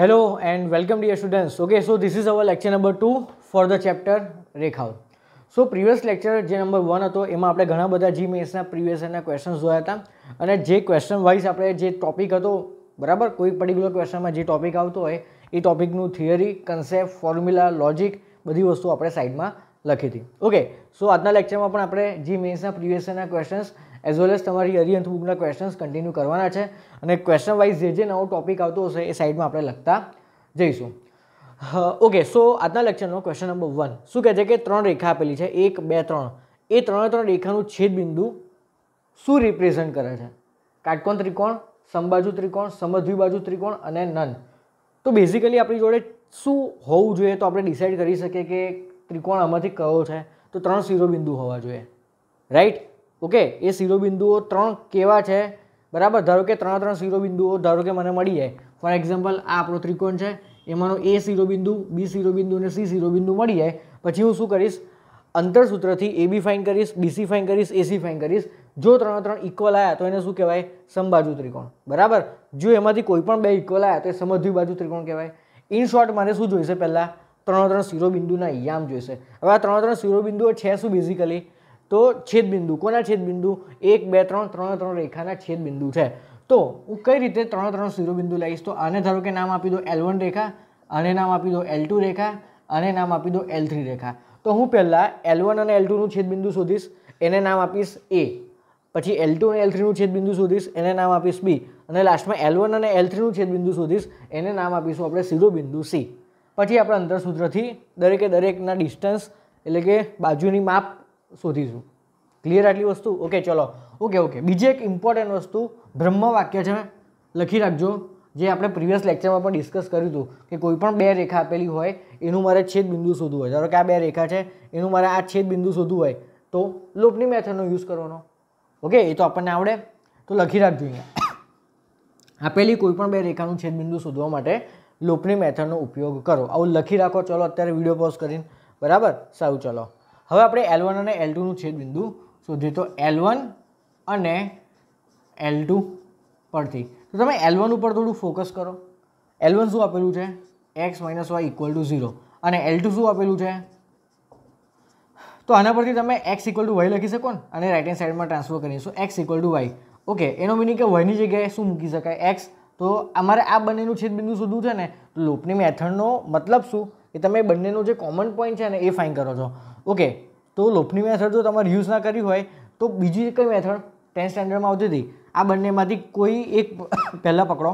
Hello and welcome dear students. Okay, so this is our lecture number two for the chapter રેખાવ so previous lecture જે number one હતો એમાં આપણે ઘણા બધા જી મેસના પ્રીવિયસ એના ક્વેશ્ચન્સ જોયા હતા અને જે ક્વેશ્ચન વાઇઝ આપણે જે ટોપિક હતો બરાબર કોઈ પર્ટિક્યુલર ક્વેશ્ચનમાં જે ટોપિક આવતો હોય એ ટોપિકનું થિયરી કન્સેપ્ટ ફોર્મ્યુલા લોજિક બધી વસ્તુ આપણે સાઇડમાં લખી હતી ઓકે સો આજના લેક્ચરમાં પણ આપણે જી મેન્સના પ્રીવિયસ એના ક્વેશ્ચન્સ એઝ વેલ એઝ તમારી અરિયંત બુકના ક્વેશ્ચન્સ કન્ટિન્યુ કરવાના છે અને ક્વેશ્ચન વાઇઝ જે જે નવો ટોપિક આવતો હશે એ સાઇડમાં આપણે લખતા જઈશું ઓકે સો આજના લેક્ચરનો ક્વેશ્ચન નંબર વન શું કહે છે કે ત્રણ રેખા આપેલી છે એક બે ત્રણ એ ત્રણે ત્રણ રેખાનું છેદબિંદુ શું રિપ્રેઝન્ટ કરે છે કાટકોણ ત્રિકોણ સંબાજુ ત્રિકોણ સમધ્વી બાજુ ત્રિકોણ અને નન તો બેઝિકલી આપણી જોડે શું હોવું જોઈએ તો આપણે ડિસાઇડ કરી શકીએ કે ત્રિકોણ આમાંથી કયો છે તો ત્રણ શિરોબિંદુ હોવા જોઈએ રાઈટ ઓકે એ શિરોબિંદુઓ ત્રણ કેવા છે બરાબર ધારો કે ત્રણ ત્રણ શિરોબિંદુઓ ધારો કે મને મળી જાય ફોર એક્ઝામ્પલ આ આપણો ત્રિકોણ છે એમાંનો એ શિરોબિંદુ બી શિરોબિંદુ અને સી શિરોબિંદુ મળી જાય પછી હું શું કરીશ અંતરસૂત્રથી એ બી ફાઇન કરીશ બીસી ફાઇન કરીશ એસી ફાઇન કરીશ જો ત્રણ ત્રણ ઇક્વલ આવ્યા તો એને શું કહેવાય સમબાજુ ત્રિકોણ બરાબર જો એમાંથી કોઈ પણ બે ઇક્વલ આવ્યા તો એ સમજવી બાજુ ત્રિકોણ કહેવાય ઇન શોર્ટ મારે શું જોઈશે પહેલાં ત્રણ ત્રણ શિરોબિંદુના યામ જોઈશે હવે આ ત્રણ ત્રણ શિરોબિંદુઓ છે શું બેઝિકલી તો છેદબિંદુ કોના છેદબિંદુ એક બે ત્રણ ત્રણ ત્રણ રેખાના છેદબિંદુ છે તો હું કઈ રીતે ત્રણ ત્રણ શિરોબિંદુ લઈશ તો આને ધારો કે નામ આપી દો એલ રેખા આને નામ આપી દો એલ ટુ રેખા આને નામ આપી દો એલ થ્રી રેખા તો હું પહેલાં એલ અને એલ ટુનું છેદબિંદુ શોધીશ એને નામ આપીશ એ પછી એલ ટુ અને એલ થ્રીનું છેદબિંદુ શોધીશ એને નામ આપીશ બી અને લાસ્ટમાં એલ અને એલ થ્રીનું છેદબિંદુ શોધીશ એને નામ આપીશું આપણે શિરોબિંદુ સી પછી આપણે અંતરસૂત્રથી દરેકે દરેકના ડિસ્ટન્સ એટલે કે બાજુની માપ શોધીશું ક્લિયર આટલી વસ્તુ ઓકે ચલો ઓકે ઓકે બીજી એક ઇમ્પોર્ટન્ટ વસ્તુ બ્રહ્મ વાક્ય છે લખી રાખજો જે આપણે પ્રીવિયસ લેક્ચરમાં પણ ડિસ્કસ કર્યું હતું કે કોઈ પણ બે રેખા આપેલી હોય એનું મારે છેદબિંદુ શોધવું હોય ધારો કે આ બે રેખા છે એનું મારે આ છેદબિંદુ બિંદુ શોધવું હોય તો લોપની મેથડનો યુઝ કરવાનો ઓકે એ તો આપણને આવડે તો લખી રાખજો અહીંયા આપેલી કોઈ પણ બે રેખાનું છેદબિંદુ શોધવા માટે લોપની મેથડનો ઉપયોગ કરો આવું લખી રાખો ચલો અત્યારે વિડીયો પોઝ કરીને બરાબર સારું ચલો હવે આપણે એલ વન અને એલ ટુનું છેદબિંદુ શોધીએ તો એલ વન અને એલ ટુ પરથી તો તમે એલ ઉપર થોડું ફોકસ કરો એલ વન શું આપેલું છે x minus Y equal to zero અને એલ શું આપેલું છે તો આના પરથી તમે એક્સ ઇક્વલ ટુ વાય લખી શકો ને અને રાઇટ હેન્ડ સાઈડમાં ટ્રાન્સફર કરીશું X equal to Y okay એનો મિનિંગ કે વયની જગ્યાએ શું મૂકી શકાય એક્સ તો અમારે આ બંનેનું છેદબિંદુ શોધવું છે ને તો લોપની મેથડનો મતલબ શું કે તમે બંનેનો જે કોમન પોઈન્ટ છે ને એ ફાઇન કરો છો ઓકે તો લોપની મેથડ જો તમારે યુઝ ના કરી હોય તો બીજી કઈ મેથડ ટેન્થ સ્ટેન્ડર્ડમાં આવતી હતી આ બંનેમાંથી કોઈ એક પહેલાં પકડો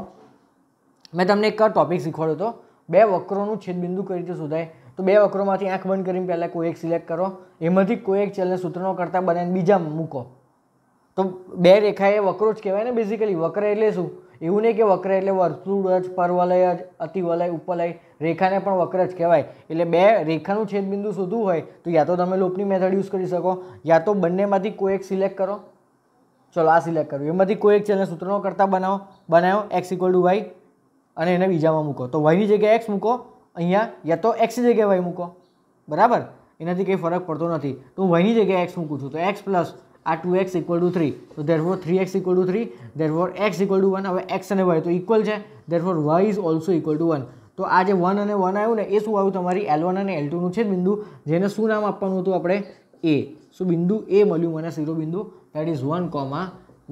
મેં તમને એક ટોપિક શીખવાડ્યો હતો બે વક્રોનું છેદબિંદુ કઈ રીતે શોધાય તો બે વક્રોમાંથી આંખ બંધ કરીને પહેલાં કોઈ એક સિલેક્ટ કરો એમાંથી કોઈ એક ચલને સૂત્રનો કરતાં બનાવીને બીજા મૂકો તો બે રેખા એ વક્રો જ કહેવાય ને બેઝિકલી વક્ર એટલે શું એવું નહીં કે વક્ર એટલે વર્તુળ જ પરવલય જ અતિવલય ઉપવલય રેખાને પણ વક્ર જ કહેવાય એટલે બે રેખાનું છેદબિંદુ શોધવું હોય તો યા તો તમે લોપની મેથડ યુઝ કરી શકો યા તો બંનેમાંથી કોઈ એક સિલેક્ટ કરો ચલો આ સિલેક્ટ કરો એમાંથી કોઈ એક ચેનલ સૂત્રનો કરતા બનાવો બનાવો એક્સ ઇક્વલ ટુ વાય અને એને બીજામાં મૂકો તો વાયની જગ્યાએ એક્સ મૂકો અહીંયા યા તો એક્સની જગ્યાએ વાય મૂકો બરાબર એનાથી કંઈ ફરક પડતો નથી તો હું વાયની જગ્યાએ એક્સ મૂકું છું તો એક્સ પ્લસ આ two x equal to three તો therefore three x equal to three therefore X equal to one હવે એક્સ અને વાય તો ઇક્વલ છે therefore Y is also equal to one તો આ જે વન અને વન આવ્યું ને એ શું આવ્યું તમારી એલ વન અને એલ ટુનું છે બિંદુ જેને શું નામ આપવાનું હતું આપણે એ શું બિંદુ એ મળ્યું મને શીરો બિંદુ that is one comma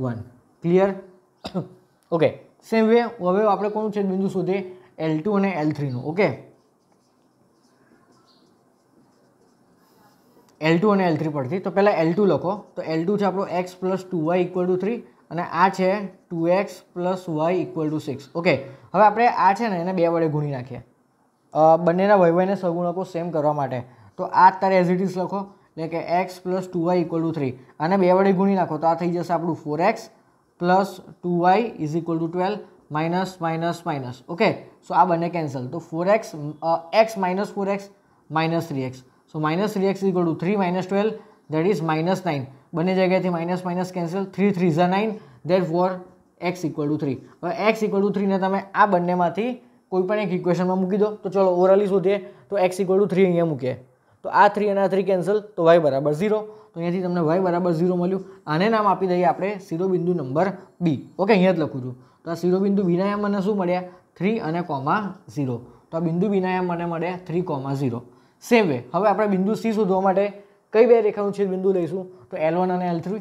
one clear okay same way હવે આપણે કોનું છેદ બિંદુ શોધે એલ ટુ અને એલ થ્રીનું ઓકે એલ ટુ અને એલ થ્રી પરથી તો પહેલાં એલ લખો તો એલ છે આપણું X plus two Y equal to three અને આ છે two x plus Y equal to six okay હવે આપણે આ છે ને એને બે વડે ગુણી નાખીએ બંનેના વહીવહીને સગુણકો સેમ કરવા માટે તો આ તારે એઝ ઇટ ઇઝ લખો એટલે કે x plus two Y equal to three અને બે વડે ગુણી નાખો તો આ થઈ જશે આપણું four x plus two y is equal to twelve minus minus minus okay so આ બંને કેન્સલ તો four x x minus four x minus three x so minus three x equal to three minus twelve that is minus nine બંને જગ્યાએથી minus minus cancel three three ઝા nine that four x equal to three હવે x equal to થ્રીને તમે આ બંનેમાંથી કોઈપણ એક ઇક્વેશનમાં મૂકી દો તો ચલો ઓરલી શોધીએ તો એક્સ ઇક્વલ ટુ થ્રી અહીંયા મૂકીએ તો આ થ્રી અને આ થ્રી કેન્સલ તો વાય બરાબર ઝીરો તો અહીંયાથી તમને વાય બરાબર ઝીરો મળ્યું આને નામ આપી દઈએ આપણે શિરોબિંદુ નંબર બી ઓકે અહીંયા જ લખું છું તો આ શિરોબિંદુ બીના મને શું મળ્યા થ્રી અને કોમા ઝીરો તો આ બિંદુ બીના મને મળ્યા three comma zero same way હવે આપણે બિંદુ સી શોધવા માટે કઈ બે રેખાનું છેદ બિંદુ લઈશું તો એલ અને એલ તો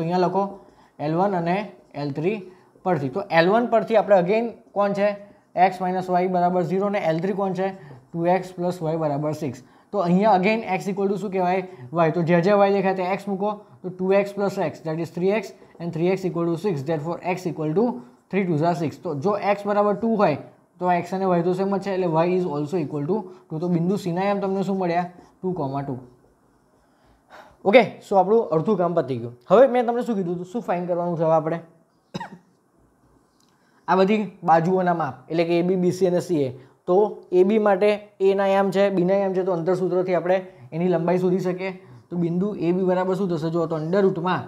અહીંયા લખો એલ અને એલ પરથી તો એલ પરથી આપણે અગેન કોણ છે એક્સ માઇનસ વાય બરાબર ઝીરો અને એલ કોણ છે ટુ એક્સ પ્લસ વાય બરાબર સિક્સ તો અહીંયા અગેન એક્સ ઇક્વલ ટુ શું કહેવાય વાય તો જે જ્યાં વાય દેખાય ત્યાં એક્સ મૂકો તો two x plus x that is three x and three x equal to six that four x equal to three two ઝા સિક્સ તો જો એક્સ બરાબર ટુ હોય તો આ એક્સ અને વાય તો સેમ જ છે એટલે y is also equal to two તો બિંદુ સીના એમ તમને શું મળ્યા two comma two okay so આપણું અડધું કામ પતી ગયું હવે મેં તમને શું કીધું હતું શું ફાઇન કરવાનું છે આપણે આ બધી બાજુઓના માપ એટલે કે એબી બીસી અને એ તો એબી માટે એના યામ છે બીના યામ છે તો અંતર અંતરસૂત્રથી આપણે એની લંબાઈ શોધી શકીએ તો બિંદુ એ બી બરાબર શું થશે જો તો અંડર રૂટમાં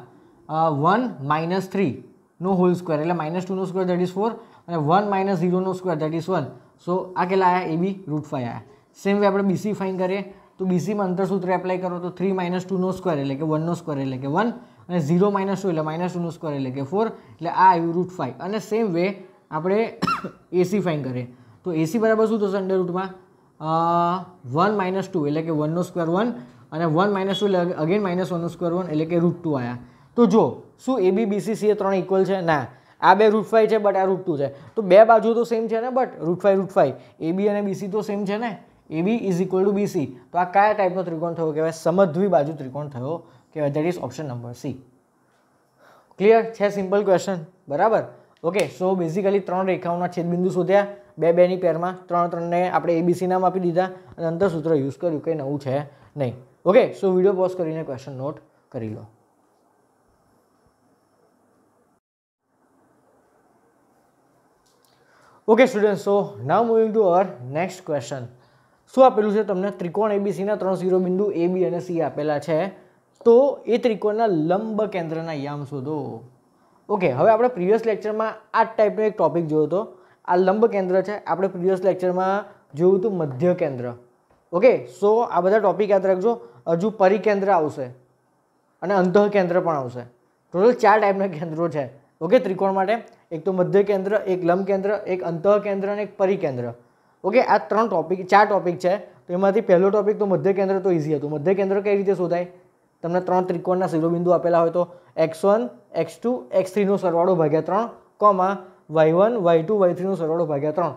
વન માઇનસ થ્રી નો હોલ સ્ક્વેર એટલે માઇનસ ટુનો સ્ક્વેર દેટ ઇઝ ફોર અને વન માઇનસ ઝીરોનો square that is one so આ કેટલા આવ્યા એ બી રૂટ ફાઈવ આવ્યા સેમ વે આપણે બીસી ફાઇન કરીએ તો બીસીમાં અંતરસૂત્ર એપ્લાય કરો તો થ્રી માઇનસ ટુનો સ્ક્વેર એટલે કે વનનો સ્ક્વેર એટલે કે વન અને ઝીરો માઇનસ ટુ એટલે માઇનસ ટુનો સ્ક્વેર એટલે કે ફોર એટલે આ આવ્યું રૂટ ફાઈવ અને સેમ વે આપણે એસી ફાઇન કરીએ તો એસી બરાબર શું થશે અંડર રૂટમાં વન માઇનસ ટુ એટલે કે વનનો સ્ક્વેર વન અને વન માઇનસ ટુ એટલે અગેન માઇનસ વનનો સ્ક્વેર વન એટલે કે રૂટ ટુ આવ્યા તો જો શું એબીબીસી સી એ ત્રણ ઇક્વલ છે ના આ બે રૂટ ફાઈવ છે બટ આ રૂટ ટુ છે તો બે બાજુ તો સેમ છે ને but root five root five AB અને બીસી તો સેમ છે ને AB is equal to BC તો આ કયા ટાઈપનો ત્રિકોણ થયો કહેવાય સમદ્વી બાજુ ત્રિકોણ થયો કહેવાય that is option number C clear છે સિમ્પલ ક્વેશ્ચન બરાબર ઓકે સો બેઝિકલી ત્રણ રેખાઓના છેદબિંદુ શોધ્યા બે બેની પેરમાં ત્રણ ત્રણને આપણે એબીસી નામ આપી દીધા અને અંતરસૂત્ર યુઝ કર્યું કંઈ નવું છે નહીં ઓકે સો વિડીયો પોઝ કરીને ક્વેશ્ચન નોટ કરી લો okay student so now moving to our next question શું આપેલું છે તમને ત્રિકોણ એબીસીના ત્રણ શિરોબિંદુ એ બી અને સી આપેલા છે તો એ ત્રિકોણના લંબ કેન્દ્રના યામ શોધો ઓકે હવે આપણે પ્રીવિયસ લેક્ચરમાં આ ટાઈપનો એક ટોપિક જોયો હતો આ લંબ કેન્દ્ર છે આપણે પ્રીવિયસ લેક્ચરમાં જોયું હતું મધ્ય કેન્દ્ર ઓકે સો આ બધા ટોપિક યાદ રાખજો હજુ પરિકેન્દ્ર આવશે અને અંતઃ કેન્દ્ર પણ આવશે ટોટલ ચાર ટાઈપના કેન્દ્રો છે ઓકે ત્રિકોણ માટે એક તો મધ્ય કેન્દ્ર એક લંબ કેન્દ્ર એક અંતઃકેન્દ્ર અને એક પરિકેન્દ્ર ઓકે આ ત્રણ ટોપિક ચાર ટોપિક છે તો એમાંથી પહેલો ટોપિક તો મધ્ય કેન્દ્ર તો ઇઝી હતું મધ્ય કેન્દ્ર કઈ રીતે શોધાય તમને ત્રણ ત્રિકોણના શિરોબિંદુ આપેલા હોય તો x one x two x થ્રીનો સરવાળો ભાગ્યા ત્રણ comma y one y two y થ્રીનો સરવાળો ભાગ્યા ત્રણ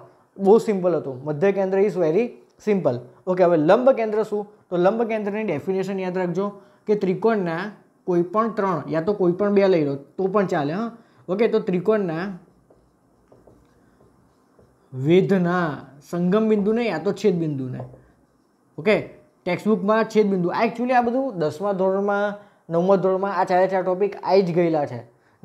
બહુ સિમ્પલ હતું મધ્ય કેન્દ્ર ઇઝ વેરી સિમ્પલ ઓકે હવે લંબ કેન્દ્ર શું તો લંબ કેન્દ્રની ડેફિનેશન યાદ રાખજો કે ત્રિકોણના કોઈપણ ત્રણ યા તો કોઈપણ બે લઈ લો તો પણ ચાલે હા ઓકે તો ત્રિકોણના વેધના સંગમ બિંદુને યા તો છેદ બિંદુને ઓકે ટેક્સ્ટબુકમાં છેદ બિંદુ આ એકચ્યુઅલી આ બધું દસમા ધોરણમાં નવમા ધોરણમાં આ ચારે ચાર ટોપિક આવી જ ગયેલા છે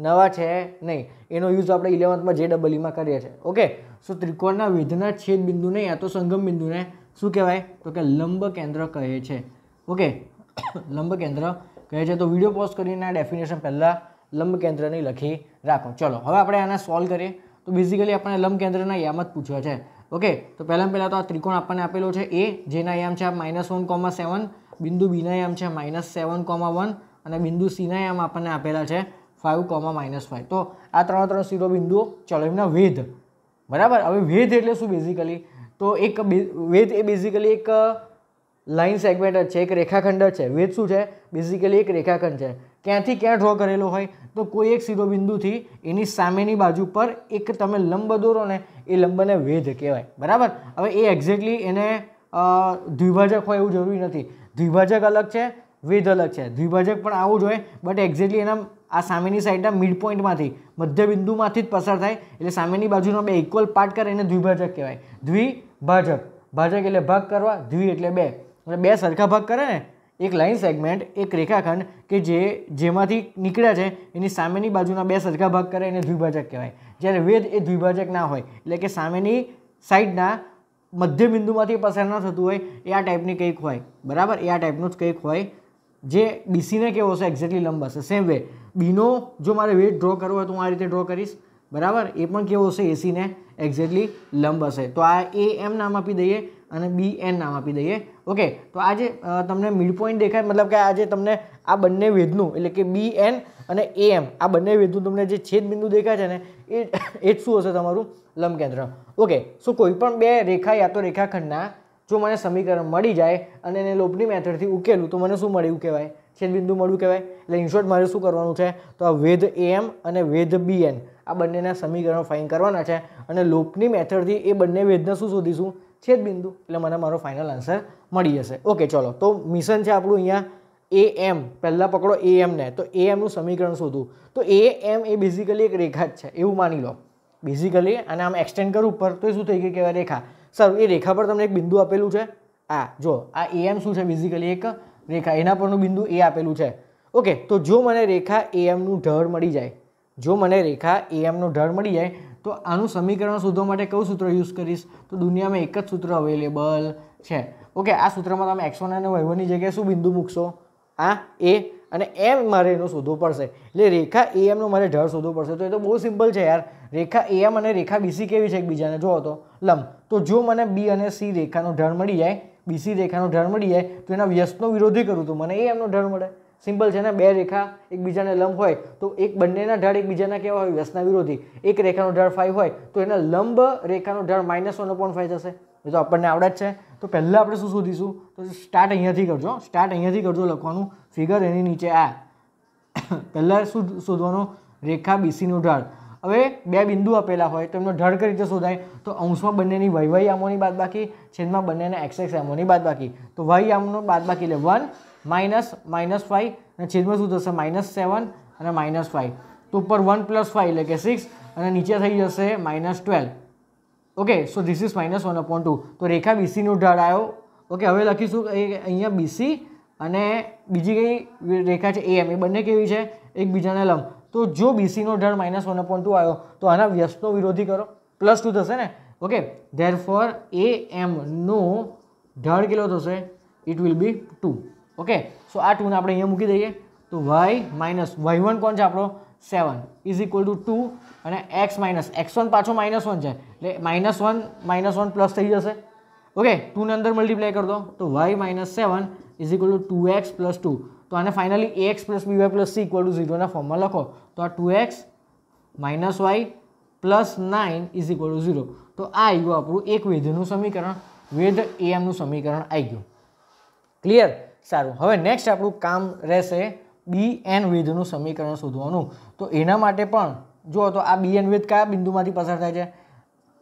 નવા છે નહીં એનો યુઝ આપણે ઇલેવન્થમાં જે ડબલ ઈમાં કરીએ છીએ ઓકે સો ત્રિકોણના વેધના છેદ બિંદુને યા તો સંગમ બિંદુને શું કહેવાય તો કે લંબ કેન્દ્ર કહે છે ઓકે લંબ કેન્દ્ર કહે છે તો વિડીયો પોઝ કરીને આ ડેફિનેશન પહેલાં લંબ કેન્દ્રની લખી રાખો ચલો હવે આપણે આને સોલ્વ કરીએ તો બેઝિકલી આપણને કેન્દ્રના યામ જ પૂછ્યો છે ઓકે તો પહેલાં પહેલાં તો આ ત્રિકોણ આપણને આપેલો છે એ જેના યામ છે માઇનસ વન કોમા સેવન બિંદુ બીના યામ છે માઇનસ સેવન કોમા વન અને બિંદુ સીના યામ આપણને આપેલા છે ફાઇવ કોમા માઇનસ ફાઇવ તો આ ત્રણ ત્રણ શીરો બિંદુઓ ચલો એમના વેધ બરાબર હવે વેધ એટલે શું બેઝિકલી તો એક વેધ એ બેઝિકલી એક લાઇન સેગમેન્ટ જ છે એક રેખાખંડ જ છે વેધ શું છે બેઝિકલી એક રેખાખંડ છે ક્યાંથી ક્યાં ડ્રો કરેલો હોય તો કોઈ એક શિરોબિંદુથી એની સામેની બાજુ પર એક તમે લંબ દોરો ને એ લંબને વેધ કહેવાય બરાબર હવે એ એક્ઝેક્ટલી એને દ્વિભાજક હોય એવું જરૂરી નથી દ્વિભાજક અલગ છે વેધ અલગ છે દ્વિભાજક પણ આવું જ હોય બટ એક્ઝેક્ટલી એના આ સામેની સાઈડના મિડ પોઈન્ટમાંથી મધ્યબિંદુમાંથી જ પસાર થાય એટલે સામેની બાજુનો બે ઇક્વલ પાર્ટ કરે એને દ્વિભાજક કહેવાય દ્વિભાજક ભાજક એટલે ભાગ કરવા દ્વિ એટલે બે અને બે સરખા ભાગ કરે ને એક લાઇન સેગમેન્ટ એક રેખાખંડ કે જે જેમાંથી નીકળ્યા છે એની સામેની બાજુના બે સરખા ભાગ કરે એને દ્વિભાજક કહેવાય જ્યારે વેદ એ દ્વિભાજક ના હોય એટલે કે સામેની સાઈડના મધ્ય બિંદુમાંથી પસાર ન થતું હોય એ આ ટાઈપની કંઈક હોય બરાબર એ આ ટાઈપનું જ કંઈક હોય જે બીસીને કેવો હશે એક્ઝેક્ટલી લંબ હશે સેમ વે બીનો જો મારે વેટ ડ્રો કરવો હોય તો હું આ રીતે ડ્રો કરીશ બરાબર એ પણ કેવો હશે એસીને એક્ઝેક્ટલી લંબ હશે તો આ એ એમ નામ આપી દઈએ અને બી એન નામ આપી દઈએ ઓકે તો આજે તમને મિડ પોઈન્ટ દેખાય મતલબ કે આજે તમને આ બંને વેધનું એટલે કે બી એન અને એ એમ આ બંને વેદનું તમને જે છેદ બિંદુ દેખાય છે ને એ એ શું હશે તમારું લંબકેન્દ્ર ઓકે સો કોઈપણ બે રેખા યા તો રેખાખંડના જો મને સમીકરણ મળી જાય અને એને લોપની મેથડથી ઉકેલું તો મને શું મળ્યું કહેવાય છેદબિંદુ મળ્યું કહેવાય એટલે ઇનશોર્ટ મારે શું કરવાનું છે તો આ વેધ એમ અને વેધ એન આ બંનેના સમીકરણ ફાઇન કરવાના છે અને લોપની મેથડથી એ બંને વેદને શું શોધીશું છેદ બિંદુ એટલે મને મારો ફાઇનલ આન્સર મળી જશે ઓકે ચલો તો મિશન છે આપણું અહીંયા એ એમ પહેલાં પકડો એ એમને તો એ એમનું સમીકરણ શોધું તો એ એમ એ બેઝિકલી એક રેખા જ છે એવું માની લો બેઝિકલી અને આમ એક્સટેન્ડ કરું ઉપર તો શું થઈ ગયું કહેવાય રેખા સર એ રેખા પર તમને એક બિંદુ આપેલું છે આ જો આ એ એમ શું છે બેઝિકલી એક રેખા એના પરનું બિંદુ એ આપેલું છે ઓકે તો જો મને રેખા એ એમનું ઢળ મળી જાય જો મને રેખા એ એમનું ઢળ મળી જાય તો આનું સમીકરણ શોધવા માટે કયું સૂત્ર યુઝ કરીશ તો દુનિયામાં એક જ સૂત્ર અવેલેબલ છે ઓકે આ સૂત્રમાં તમે એક્સ અને વાય વનની જગ્યાએ શું બિંદુ મૂકશો આ એ અને એમ મારે એનો શોધવો પડશે એટલે રેખા એ એમનો મારે ઢળ શોધવો પડશે તો એ તો બહુ સિમ્પલ છે યાર રેખા એ એમ અને રેખા બીસી કેવી છે એકબીજાને જોવો તો લંબ તો જો મને બી અને સી રેખાનો ઢળ મળી જાય બીસી રેખાનો ઢળ મળી જાય તો એના વ્યસ્તનો વિરોધી કરું તો મને એ એમનો ઢળ મળે સિમ્પલ છે ને બે રેખા એકબીજાને લંબ હોય તો એક બંનેના ઢાળ એકબીજાના કેવા હોય વ્યસના વિરોધી એક રેખાનો ઢાળ ફાઈવ હોય તો એના લંબ રેખાનો ઢાળ માઇનસ વન અપોન ફાઈવ થશે એ તો આપણને આવડે જ છે તો પહેલાં આપણે શું શોધીશું તો સ્ટાર્ટ અહીંયાથી કરજો સ્ટાર્ટ અહીંયાથી કરજો લખવાનું ફિગર એની નીચે આ પહેલાં શું શોધવાનું રેખા બીસીનું ઢાળ હવે બે બિંદુ આપેલા હોય તો એમનો ઢળ કઈ રીતે શોધાય તો અંશમાં બંનેની વય વય આમોની બાદબાકી છેદમાં બંનેના એક્સ એક્સ આમોની બાકી તો વય આમનો બાકી એટલે વન માઇનસ માઇનસ ફાઈવ અને છેદમાં શું થશે માઇનસ સેવન અને માઇનસ ફાઈવ તો ઉપર વન પ્લસ ફાઈવ એટલે કે સિક્સ અને નીચે થઈ જશે minus twelve okay so this is minus one upon two તો રેખા બીસીનો ઢાળ આવ્યો ઓકે હવે લખીશું એ અહીંયા બીસી અને બીજી કઈ રેખા છે એમ એ બંને કેવી છે એકબીજાને લંબ તો જો બીસીનો ઢાળ માઇનસ વન અપોન ટુ આવ્યો તો આના વ્યસ્તનો વિરોધી કરો પ્લસ ટુ થશે ને ઓકે ધેર ફોર એ એમનો ઢાળ કેટલો થશે it will be two okay so આ ટુને આપણે અહીંયા મૂકી દઈએ તો વાય માઇનસ વાય વન કોણ છે આપણો seven is equal to two અને એક્સ માઇનસ એક્સ વન પાછો માઇનસ વન છે એટલે minus one minus one plus થઈ જશે ઓકે ટુને અંદર મલ્ટીપ્લાય કરી દો તો y minus seven is equal to two x plus two તો આને finally a x plus b y plus c equal to ઝીરોના ફોર્મમાં લખો તો આ two x minus y plus nine is equal to zero તો આ આવી ગયું આપણું એક વેધનું સમીકરણ વેધ એમનું સમીકરણ આવી ગયું ક્લિયર સારું હવે નેક્સ્ટ આપણું કામ રહેશે બી એન વિધનું સમીકરણ શોધવાનું તો એના માટે પણ જુઓ તો આ બી એન વિધ કયા બિંદુમાંથી પસાર થાય છે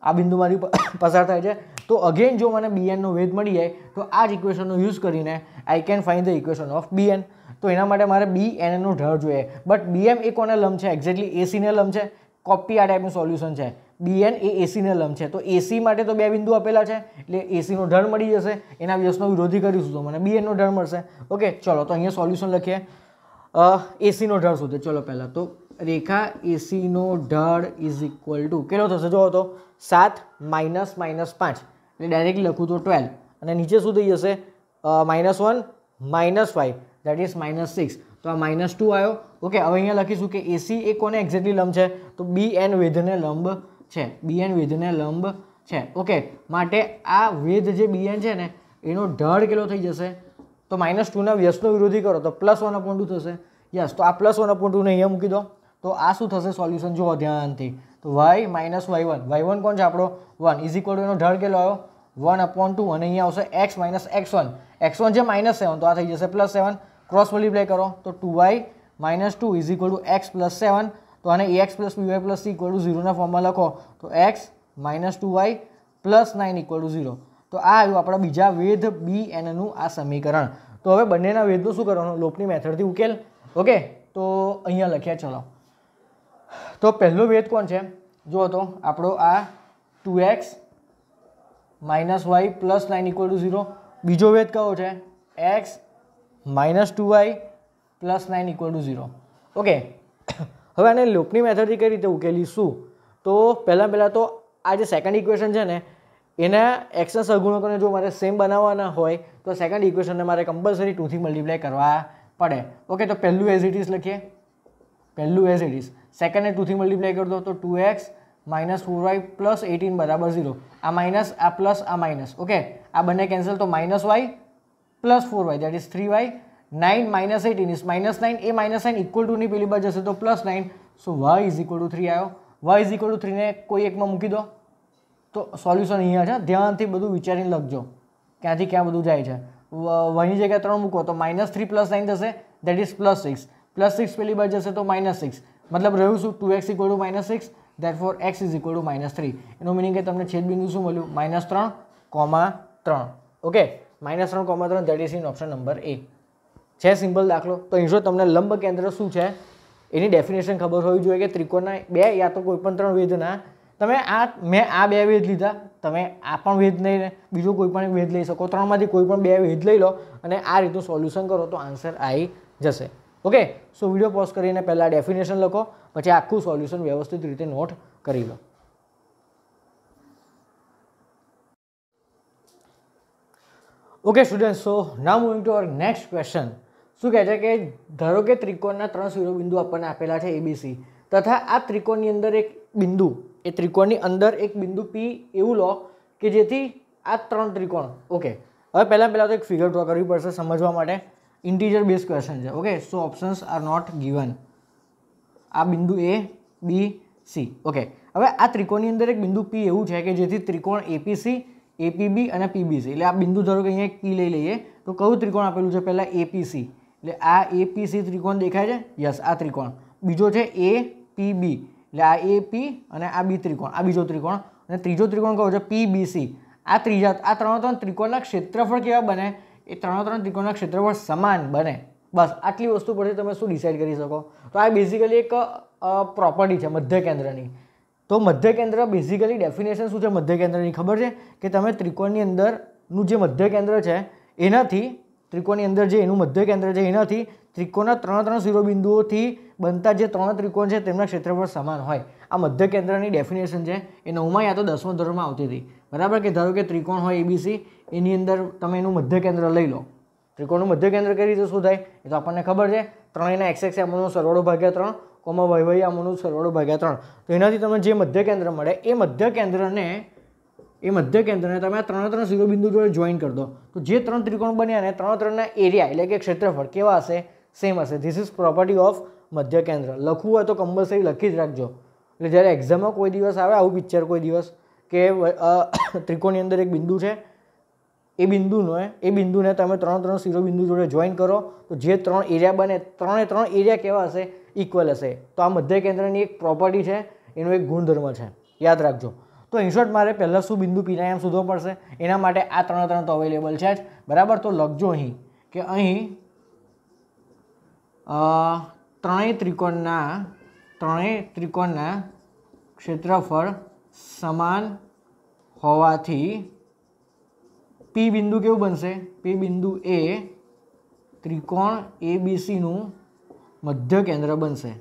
આ બિંદુમાંથી પસાર થાય છે તો અગેન જો મને બી એનનો વેધ મળી જાય તો આ જ ઇક્વેશનનો યુઝ કરીને I can find the equation of B N તો એના માટે મારે બી એનનું ઢળ જોઈએ બટ બી એમ એ કોને લંબ છે એક્ઝેક્ટલી એસીને લંબ છે કોપી આ ટાઈપનું સોલ્યુશન છે બીએન એ એસીને લંબ છે તો એસી માટે તો બે બિંદુ આપેલા છે એટલે એસીનો ઢળ મળી જશે એના વ્યસનો વિરોધી કરીશું તો મને બીએનનો ઢળ મળશે ઓકે ચલો તો અહીંયા સોલ્યુશન લખીએ એસીનો ઢળ શોધે ચલો પહેલાં તો રેખા એસીનો ઢળ ઇઝ ઇક્વલ ટુ કેટલો થશે જોવો તો સાત માઇનસ માઇનસ પાંચ એટલે ડાયરેક્ટલી લખું તો ટ્વેલ્વ અને નીચે શું થઈ જશે minus one minus five that is minus six તો આ માઇનસ ટુ આવ્યો ઓકે હવે અહીંયા લખીશું કે એસી એ કોને એક્ઝેક્ટલી લંબ છે તો બી એન વેધને લંબ છે બીએન વેધને લંબ છે ઓકે માટે આ વેધ જે બીએન છે ને એનો ઢળ કેટલો થઈ જશે તો માઇનસ ટુના વ્યસનો વિરોધી કરો તો પ્લસ વન અપોન ટુ થશે યસ તો આ પ્લસ વન અપોન ટુને અહીંયા મૂકી દો તો આ શું થશે સોલ્યુશન જુઓ ધ્યાનથી તો y minus y one y one કોણ છે આપણો વન ઇઝ ઇક્વલ ટુ એનો ઢળ કેટલો આવ્યો વન અપોન ટુ અને અહીંયા આવશે x minus x one x one છે માઇનસ સેવન તો આ થઈ જશે પ્લસ સેવન ક્રોસ મલ્ટીપ્લાય કરો તો two y minus two is equal to x plus seven તો આને a x plus b y plus c equal to ઝીરોના ફોર્મમાં લખો તો x minus two y plus nine equal to zero તો આ આવ્યું આપણા બીજા વેધ બી એનનું આ સમીકરણ તો હવે બંનેના વેધનું શું કરવાનું લોપની મેથડથી ઉકેલ ઓકે તો અહીંયા લખ્યા ચલો તો પહેલો વેધ કોણ છે જુઓ તો આપણો આ two x minus y plus nine equal to zero બીજો વેધ કયો છે x minus two y plus nine equal to zero okay હવે આને લૂપની મેથડથી કઈ રીતે ઉકેલીશું તો પહેલાં પહેલાં તો આ જે સેકન્ડ ઇક્વેશન છે ને એના એક્સના સહગુણકોને જો મારે સેમ બનાવવાના હોય તો સેકન્ડ ઇક્વેશનને મારે કમ્પલસરી ટુથી મલ્ટીપ્લાય કરવા પડે ઓકે તો પહેલું એઝ ઇટ ઇઝ લખીએ પહેલું એઝ ઇટ ઇઝ સેકન્ડને ટુથી મલ્ટીપ્લાય કરતો તો two x minus four y plus eighteen બરાબર ઝીરો આ માઇનસ આ પ્લસ આ માઇનસ ઓકે આ બંને કેન્સલ તો minus y plus four y that is three y nine minus eighteen is minus nine એ માઇનસ નાઇન ઇક્વલ ટુની પેલી બાજુ જશે તો plus nine so y is equal to three આવ્યો વાય ઇઝ ઇક્વલ ટુ થ્રીને કોઈ એકમાં મૂકી દો તો સોલ્યુશન અહીંયા છે ધ્યાનથી બધું વિચારીને લખજો ક્યાંથી ક્યાં બધું જાય છે વહીની જગ્યાએ ત્રણ મૂકો તો માઇનસ થ્રી પ્લસ નાઇન થશે that is plus six plus six પેલી બાજુ જશે તો માઇનસ સિક્સ મતલબ રહ્યું શું two x equal to minus six that four x is equal to minus three એનું મિનિંગ કે તમને છેદબિંદુ શું મળ્યું માઇનસ ત્રણ કોમા ત્રણ ઓકે માઇનસ ત્રણ કોમા ત્રણ that is in option number A છે સિમ્પલ દાખલો તો અહીં જો તમને લંબ કેન્દ્ર શું છે એની ડેફિનેશન ખબર હોવી જોઈએ કે ત્રિકોણના બે યા તો કોઈ પણ ત્રણ વેદના તમે આ મેં આ બે વેધ લીધા તમે આ પણ વેધ લઈને બીજો કોઈ પણ વેધ લઈ શકો ત્રણમાંથી કોઈ પણ બે વેધ લઈ લો અને આ રીતનું સોલ્યુશન કરો તો આન્સર આવી જશે ઓકે સો વિડીયો પોઝ કરીને પહેલાં ડેફિનેશન લખો પછી આખું સોલ્યુશન વ્યવસ્થિત રીતે નોટ કરી લો ઓકે સ્ટુડન્ટ સો ના moving to our next question. શું કહે છે કે ધારો કે ત્રિકોણના ત્રણ શિરોબિંદુ આપણને આપેલા છે એબીસી તથા આ ત્રિકોણની અંદર એક બિંદુ એ ત્રિકોણની અંદર એક બિંદુ પી એવું લો કે જેથી આ ત્રણ ત્રિકોણ ઓકે હવે પહેલાં પહેલાં તો એક ફિગર ડ્રો કરવી પડશે સમજવા માટે ઇન્ટીજર બેઝ ક્વેશ્ચન છે okay so options are not given આ બિંદુ એ બી સી ઓકે હવે આ ત્રિકોણની અંદર એક બિંદુ પી એવું છે કે જેથી ત્રિકોણ એપીસી એપીબી અને પીબીસી એટલે આ બિંદુ ધારો કે અહીંયા એક પી લઈ લઈએ તો કયું ત્રિકોણ આપેલું છે પહેલાં એપીસી એટલે આ એ પી સી ત્રિકોણ દેખાય છે યસ આ ત્રિકોણ બીજો છે એ પી બી એટલે આ એ પી અને આ બી ત્રિકોણ આ બીજો ત્રિકોણ અને ત્રીજો ત્રિકોણ કહો છે પી બી સી આ ત્રીજા આ ત્રણો ત્રણ ત્રિકોણના ક્ષેત્રફળ કેવા બને એ ત્રણો ત્રણ ત્રિકોણના ક્ષેત્રફળ સમાન બને બસ આટલી વસ્તુ પરથી તમે શું ડિસાઇડ કરી શકો તો આ બેઝિકલી એક પ્રોપર્ટી છે મધ્ય કેન્દ્રની તો મધ્ય કેન્દ્ર બેઝિકલી ડેફિનેશન શું છે મધ્ય કેન્દ્રની ખબર છે કે તમે ત્રિકોણની અંદરનું જે મધ્ય કેન્દ્ર છે એનાથી ત્રિકોણની અંદર જે એનું મધ્ય કેન્દ્ર છે એનાથી ત્રિકોણના ત્રણ ત્રણ શિરોબિંદુઓથી બનતા જે ત્રણ ત્રિકોણ છે તેમના ક્ષેત્રફળ સમાન હોય આ મધ્ય કેન્દ્રની ડેફિનેશન છે એ નવમાં યા તો દસમા ધોરણમાં આવતી હતી બરાબર કે ધારો કે ત્રિકોણ હોય એબીસી એની અંદર તમે એનું મધ્ય કેન્દ્ર લઈ લો ત્રિકોણનું મધ્ય કેન્દ્ર કઈ રીતે શોધાય એ તો આપણને ખબર છે ત્રણેયના એક્સ એક્સ એમોનો સરવાળો ભાગ્યા ત્રણ કોમા વૈવૈયામોનો સરવાળો ભાગ્યા ત્રણ તો એનાથી તમને જે મધ્ય કેન્દ્ર મળે એ મધ્ય કેન્દ્રને એ મધ્ય કેન્દ્રને તમે આ ત્રણે ત્રણ શિરોબિંદુ જોડે જોઈન કરી તો જે ત્રણ ત્રિકોણ બન્યા ને ત્રણ ત્રણના એરિયા એટલે કે ક્ષેત્રફળ કેવા હશે સેમ હશે ધીસ ઇઝ પ્રોપર્ટી ઓફ મધ્ય કેન્દ્ર લખવું હોય તો કમ્પલસરી લખી જ રાખજો એટલે જ્યારે એક્ઝામમાં કોઈ દિવસ આવે આવું પિક્ચર કોઈ દિવસ કે ત્રિકોણની અંદર એક બિંદુ છે એ બિંદુને એ બિંદુને તમે ત્રણ ત્રણ શિરોબિંદુ જોડે જોઈન કરો તો જે ત્રણ એરિયા બને ત્રણે ત્રણ એરિયા કેવા હશે ઇક્વલ હશે તો આ મધ્ય કેન્દ્રની એક પ્રોપર્ટી છે એનો એક ગુણધર્મ છે યાદ રાખજો તો ઇન શોર્ટ મારે પહેલાં શું બિંદુ પીના એમ શોધવો પડશે એના માટે આ ત્રણે ત્રણ તો અવેલેબલ છે જ બરાબર તો લખજો અહીં કે અહીં ત્રણેય ત્રિકોણના ત્રણેય ત્રિકોણના ક્ષેત્રફળ સમાન હોવાથી પી બિંદુ કેવું બનશે પી બિંદુ એ ત્રિકોણ એબીસીનું મધ્ય કેન્દ્ર બનશે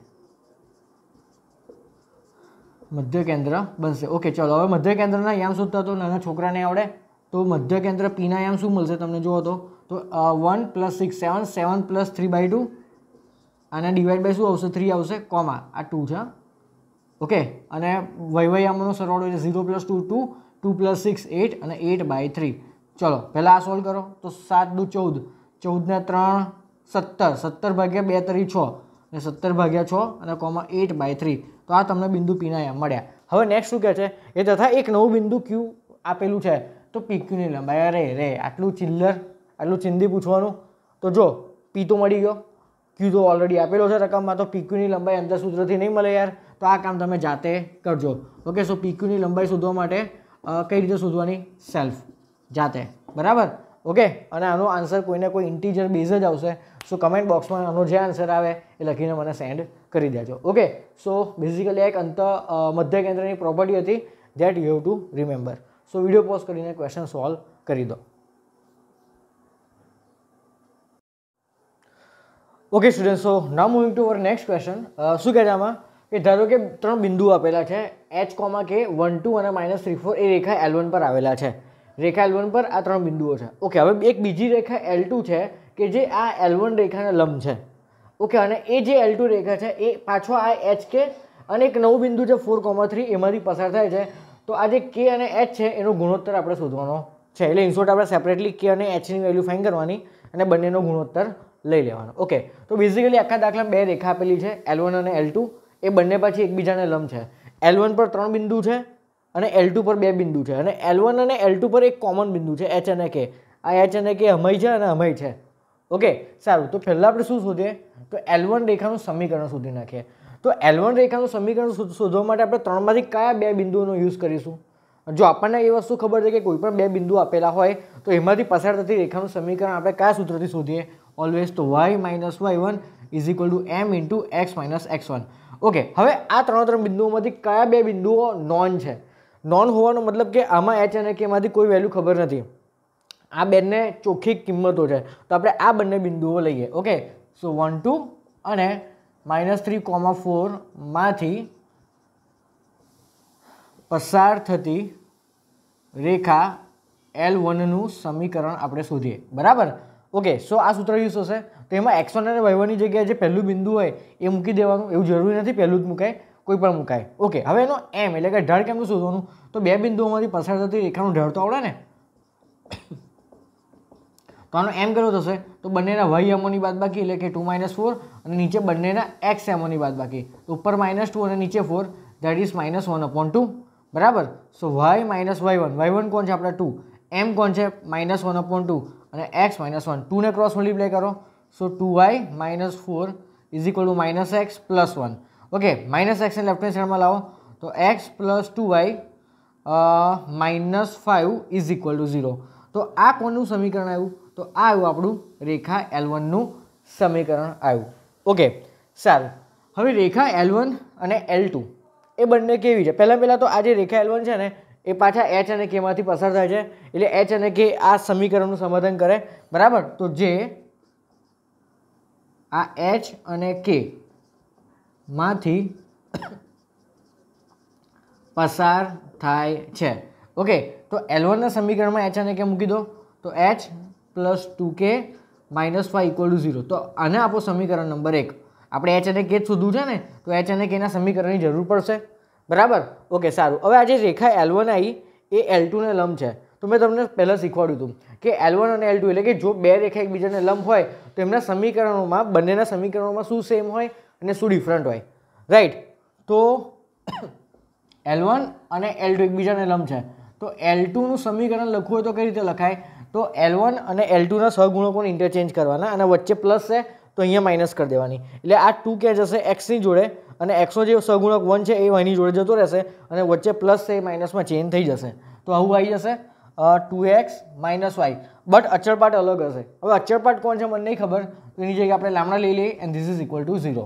મધ્ય કેન્દ્ર બનશે ઓકે ચલો હવે મધ્ય કેન્દ્રના યામ શોધતા તો નાના છોકરાને આવડે તો મધ્ય કેન્દ્ર પીના યામ શું મળશે તમને જુઓ તો તો one plus six seven seven plus three by two અને ડિવાઈડ બાય શું આવશે થ્રી આવશે કોમા આ ટુ છે ઓકે અને વૈવૈયામોનો સરવાળો એટલે zero plus two two two plus six eight અને એટ બાય થ્રી ચલો પહેલાં આ સોલ્વ કરો તો સાત દુ ચૌદ ચૌદને ત્રણ સત્તર સત્તર ભાગ્યા બે તરી છ અને સત્તર ભાગ્યા છ અને કોમા એટ બાય થ્રી તો આ તમને બિંદુ પીના એમ મળ્યા હવે નેક્સ્ટ શું કહે છે એ તથા એક નવું બિંદુ ક્યુ આપેલું છે તો પી ક્યુની લંબાઈ અરે રે આટલું ચિલ્લર આટલું ચિંદી પૂછવાનું તો જો પી તો મળી ગયો ક્યુ તો ઓલરેડી આપેલો છે રકમમાં તો પીક્યુની લંબાઈ અંદર સૂત્રથી નહીં મળે યાર તો આ કામ તમે જાતે કરજો ઓકે સો પીક્યુની લંબાઈ શોધવા માટે કઈ રીતે શોધવાની સેલ્ફ જાતે બરાબર ઓકે અને આનો આન્સર કોઈને કોઈ ઇન્ટીજર બેઝ જ આવશે સો કમેન્ટ બોક્સમાં આનો જે આન્સર આવે એ લખીને મને સેન્ડ કરી દેજો ઓકે સો બેઝિકલી એક અંત મધ્ય કેન્દ્રની પ્રોપર્ટી હતી that you have to remember so video pause કરીને ક્વેશ્ચન સોલ્વ કરી દો ઓકે સ્ટુડન્ટ સો ના moving to our next question શું કહેતા આમાં કે ધારો કે ત્રણ બિંદુ આપેલા છે H comma K one two અને માઇનસ થ્રી ફોર એ રેખા એલ પર આવેલા છે રેખા એલ પર આ ત્રણ બિંદુઓ છે ઓકે હવે એક બીજી રેખા એલ છે કે જે આ એલ વન રેખાને લંબ છે ઓકે અને એ જે એલ ટુ રેખા છે એ પાછો આ એચ કે અને એક નવું બિંદુ છે ફોર કોમા થ્રી એમાંથી પસાર થાય છે તો આ જે કે અને એચ છે એનો ગુણોત્તર આપણે શોધવાનો છે એટલે ઇન્સોર્ટ આપણે સેપરેટલી કે અને એચની વેલ્યુ ફાઇન કરવાની અને બંનેનો ગુણોત્તર લઈ લેવાનો ઓકે તો બેઝિકલી આખા દાખલા બે રેખા આપેલી છે એલ વન અને એલ ટુ એ બંને પાછી એકબીજાને લંબ છે એલ વન પર ત્રણ બિંદુ છે અને એલ ટુ પર બે બિંદુ છે અને એલ વન અને એલ ટુ પર એક કોમન બિંદુ છે એચ અને કે આ એચ અને કે હમય છે અને હમય છે ઓકે સારું તો પહેલાં આપણે શું શોધીએ તો એલ વન રેખાનું સમીકરણ શોધી નાખીએ તો એલ વન રેખાનું સમીકરણ શોધવા માટે આપણે ત્રણમાંથી કયા બે બિંદુઓનો યુઝ કરીશું જો આપણને એ વસ્તુ ખબર છે કે કોઈ પણ બે બિંદુ આપેલા હોય તો એમાંથી પસાર થતી રેખાનું સમીકરણ આપણે કયા સૂત્રથી શોધીએ ઓલવેઝ તો y minus y one is equal to m into x minus x one okay હવે આ ત્રણ ત્રણ બિંદુઓમાંથી કયા બે બિંદુઓ નોન છે નોન હોવાનો મતલબ કે આમાં એચ અને કેમાંથી કોઈ વેલ્યુ ખબર નથી આ બેનને ચોખ્ખી કિંમતો છે તો આપણે આ બંને બિંદુઓ લઈએ ઓકે સો વન ટુ અને માઇનસ થ્રી કોમા ફોરમાંથી પસાર થતી રેખા એલ વનનું સમીકરણ આપણે શોધીએ બરાબર ઓકે સો આ સૂત્ર યુઝ હશે તો એમાં એક્સ વન અને વાય જગ્યાએ જે પહેલું બિંદુ હોય એ મૂકી દેવાનું એવું જરૂરી નથી પહેલું જ મૂકાય કોઈ પણ મૂકાય ઓકે હવે એનો એમ એટલે કે ઢળ કેમનું શોધવાનું તો બે બિંદુઓમાંથી પસાર થતી રેખાનું ઢળ તો આવડે ને તો આનો એમ કેટલો થશે તો બંનેના વાય એમોની બાદ બાકી એટલે કે ટુ માઇનસ ફોર અને નીચે બંનેના એક્સ એમોની બાદ બાકી તો ઉપર માઇનસ ટુ અને નીચે four that is minus one upon two બરાબર so y minus y one y one કોણ છે આપણા ટુ એમ કોણ છે માઇનસ વન અપોન ટુ અને એક્સ માઇનસ વન ટુને ક્રોસ મલ્ટીપ્લાય કરો so two y minus four is equal to minus x plus one okay minus એક્સને left hand સાઈડમાં લાવો તો x plus two y minus five is equal to zero તો આ કોનનું સમીકરણ આવ્યું તો આ આવ્યું આપણું રેખા એલ વનનું સમીકરણ આવ્યું ઓકે સારું હવે રેખા એલ અને એલ ટુ એ બંને કેવી છે પહેલાં પહેલાં તો આ જે રેખા એલ છે ને એ પાછા એચ અને કેમાંથી પસાર થાય છે એટલે એચ અને કે આ સમીકરણનું સમાધાન કરે બરાબર તો જે આ એચ અને કે માંથી પસાર થાય છે ઓકે તો એલ વનના સમીકરણમાં એચ અને કે મૂકી દો તો H plus two K minus five equal to zero તો આને આપો સમીકરણ નંબર એક આપણે એચ અને કે શોધવું છે ને તો એચ અને કેના સમીકરણની જરૂર પડશે બરાબર ઓકે સારું હવે આજે રેખા એલ વન આવી એ એલ ટુને લંબ છે તો મેં તમને પહેલાં શીખવાડ્યું હતું કે એલ વન અને એલ ટુ એટલે કે જો બે રેખા એકબીજાને લંબ હોય તો એમના સમીકરણોમાં બંનેના સમીકરણોમાં શું સેમ હોય અને શું ડિફરન્ટ હોય રાઈટ તો એલ વન અને એલ ટુ એકબીજાને લંબ છે તો એલ ટુનું સમીકરણ લખવું હોય તો કઈ રીતે લખાય તો એલ વન અને એલ ટુના સહગુણકોને ઇન્ટરચેન્જ કરવાના અને વચ્ચે પ્લસ છે તો અહીંયા માઇનસ કરી દેવાની એટલે આ ટુ કે જશે એક્સની જોડે અને એક્સનો જે સહગુણક વન છે એ વાયની જોડે જતો રહેશે અને વચ્ચે પ્લસ છે એ માઇનસમાં ચેન્જ થઈ જશે તો આવું આવી જશે two x minus y but અચળપાટ અલગ હશે હવે અચળપાટ કોણ છે મને નહીં ખબર એની જગ્યાએ આપણે લામડા લઈ લઈએ and this is equal to zero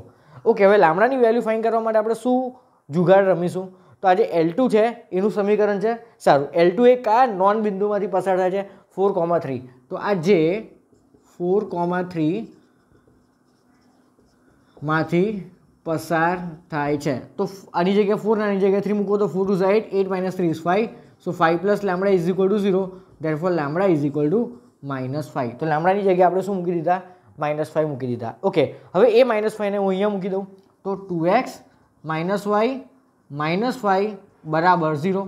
okay હવે લામડાની વેલ્યુ ફાઇન કરવા માટે આપણે શું જુગાડ રમીશું તો આજે એલ ટુ છે એનું સમીકરણ છે સારું એલ ટુ એ કયા નોન બિંદુમાંથી પસાર થાય છે ફોર કોમા થ્રી તો આ જે ફોર કોમા થ્રીમાંથી પસાર થાય છે તો આની જગ્યાએ ફોર આની જગ્યાએ થ્રી મૂકો તો ફોર ટુ ઝાઇટ eight minus three is five so five plus lambda is equal to zero that four lambda is equal to minus five તો લામડાની જગ્યાએ આપણે શું મૂકી દીધા માઇનસ ફાઇવ મૂકી દીધા ઓકે હવે એ માઇનસ ફાઇવને હું અહીંયા મૂકી દઉં તો two x minus y minus five બરાબર ઝીરો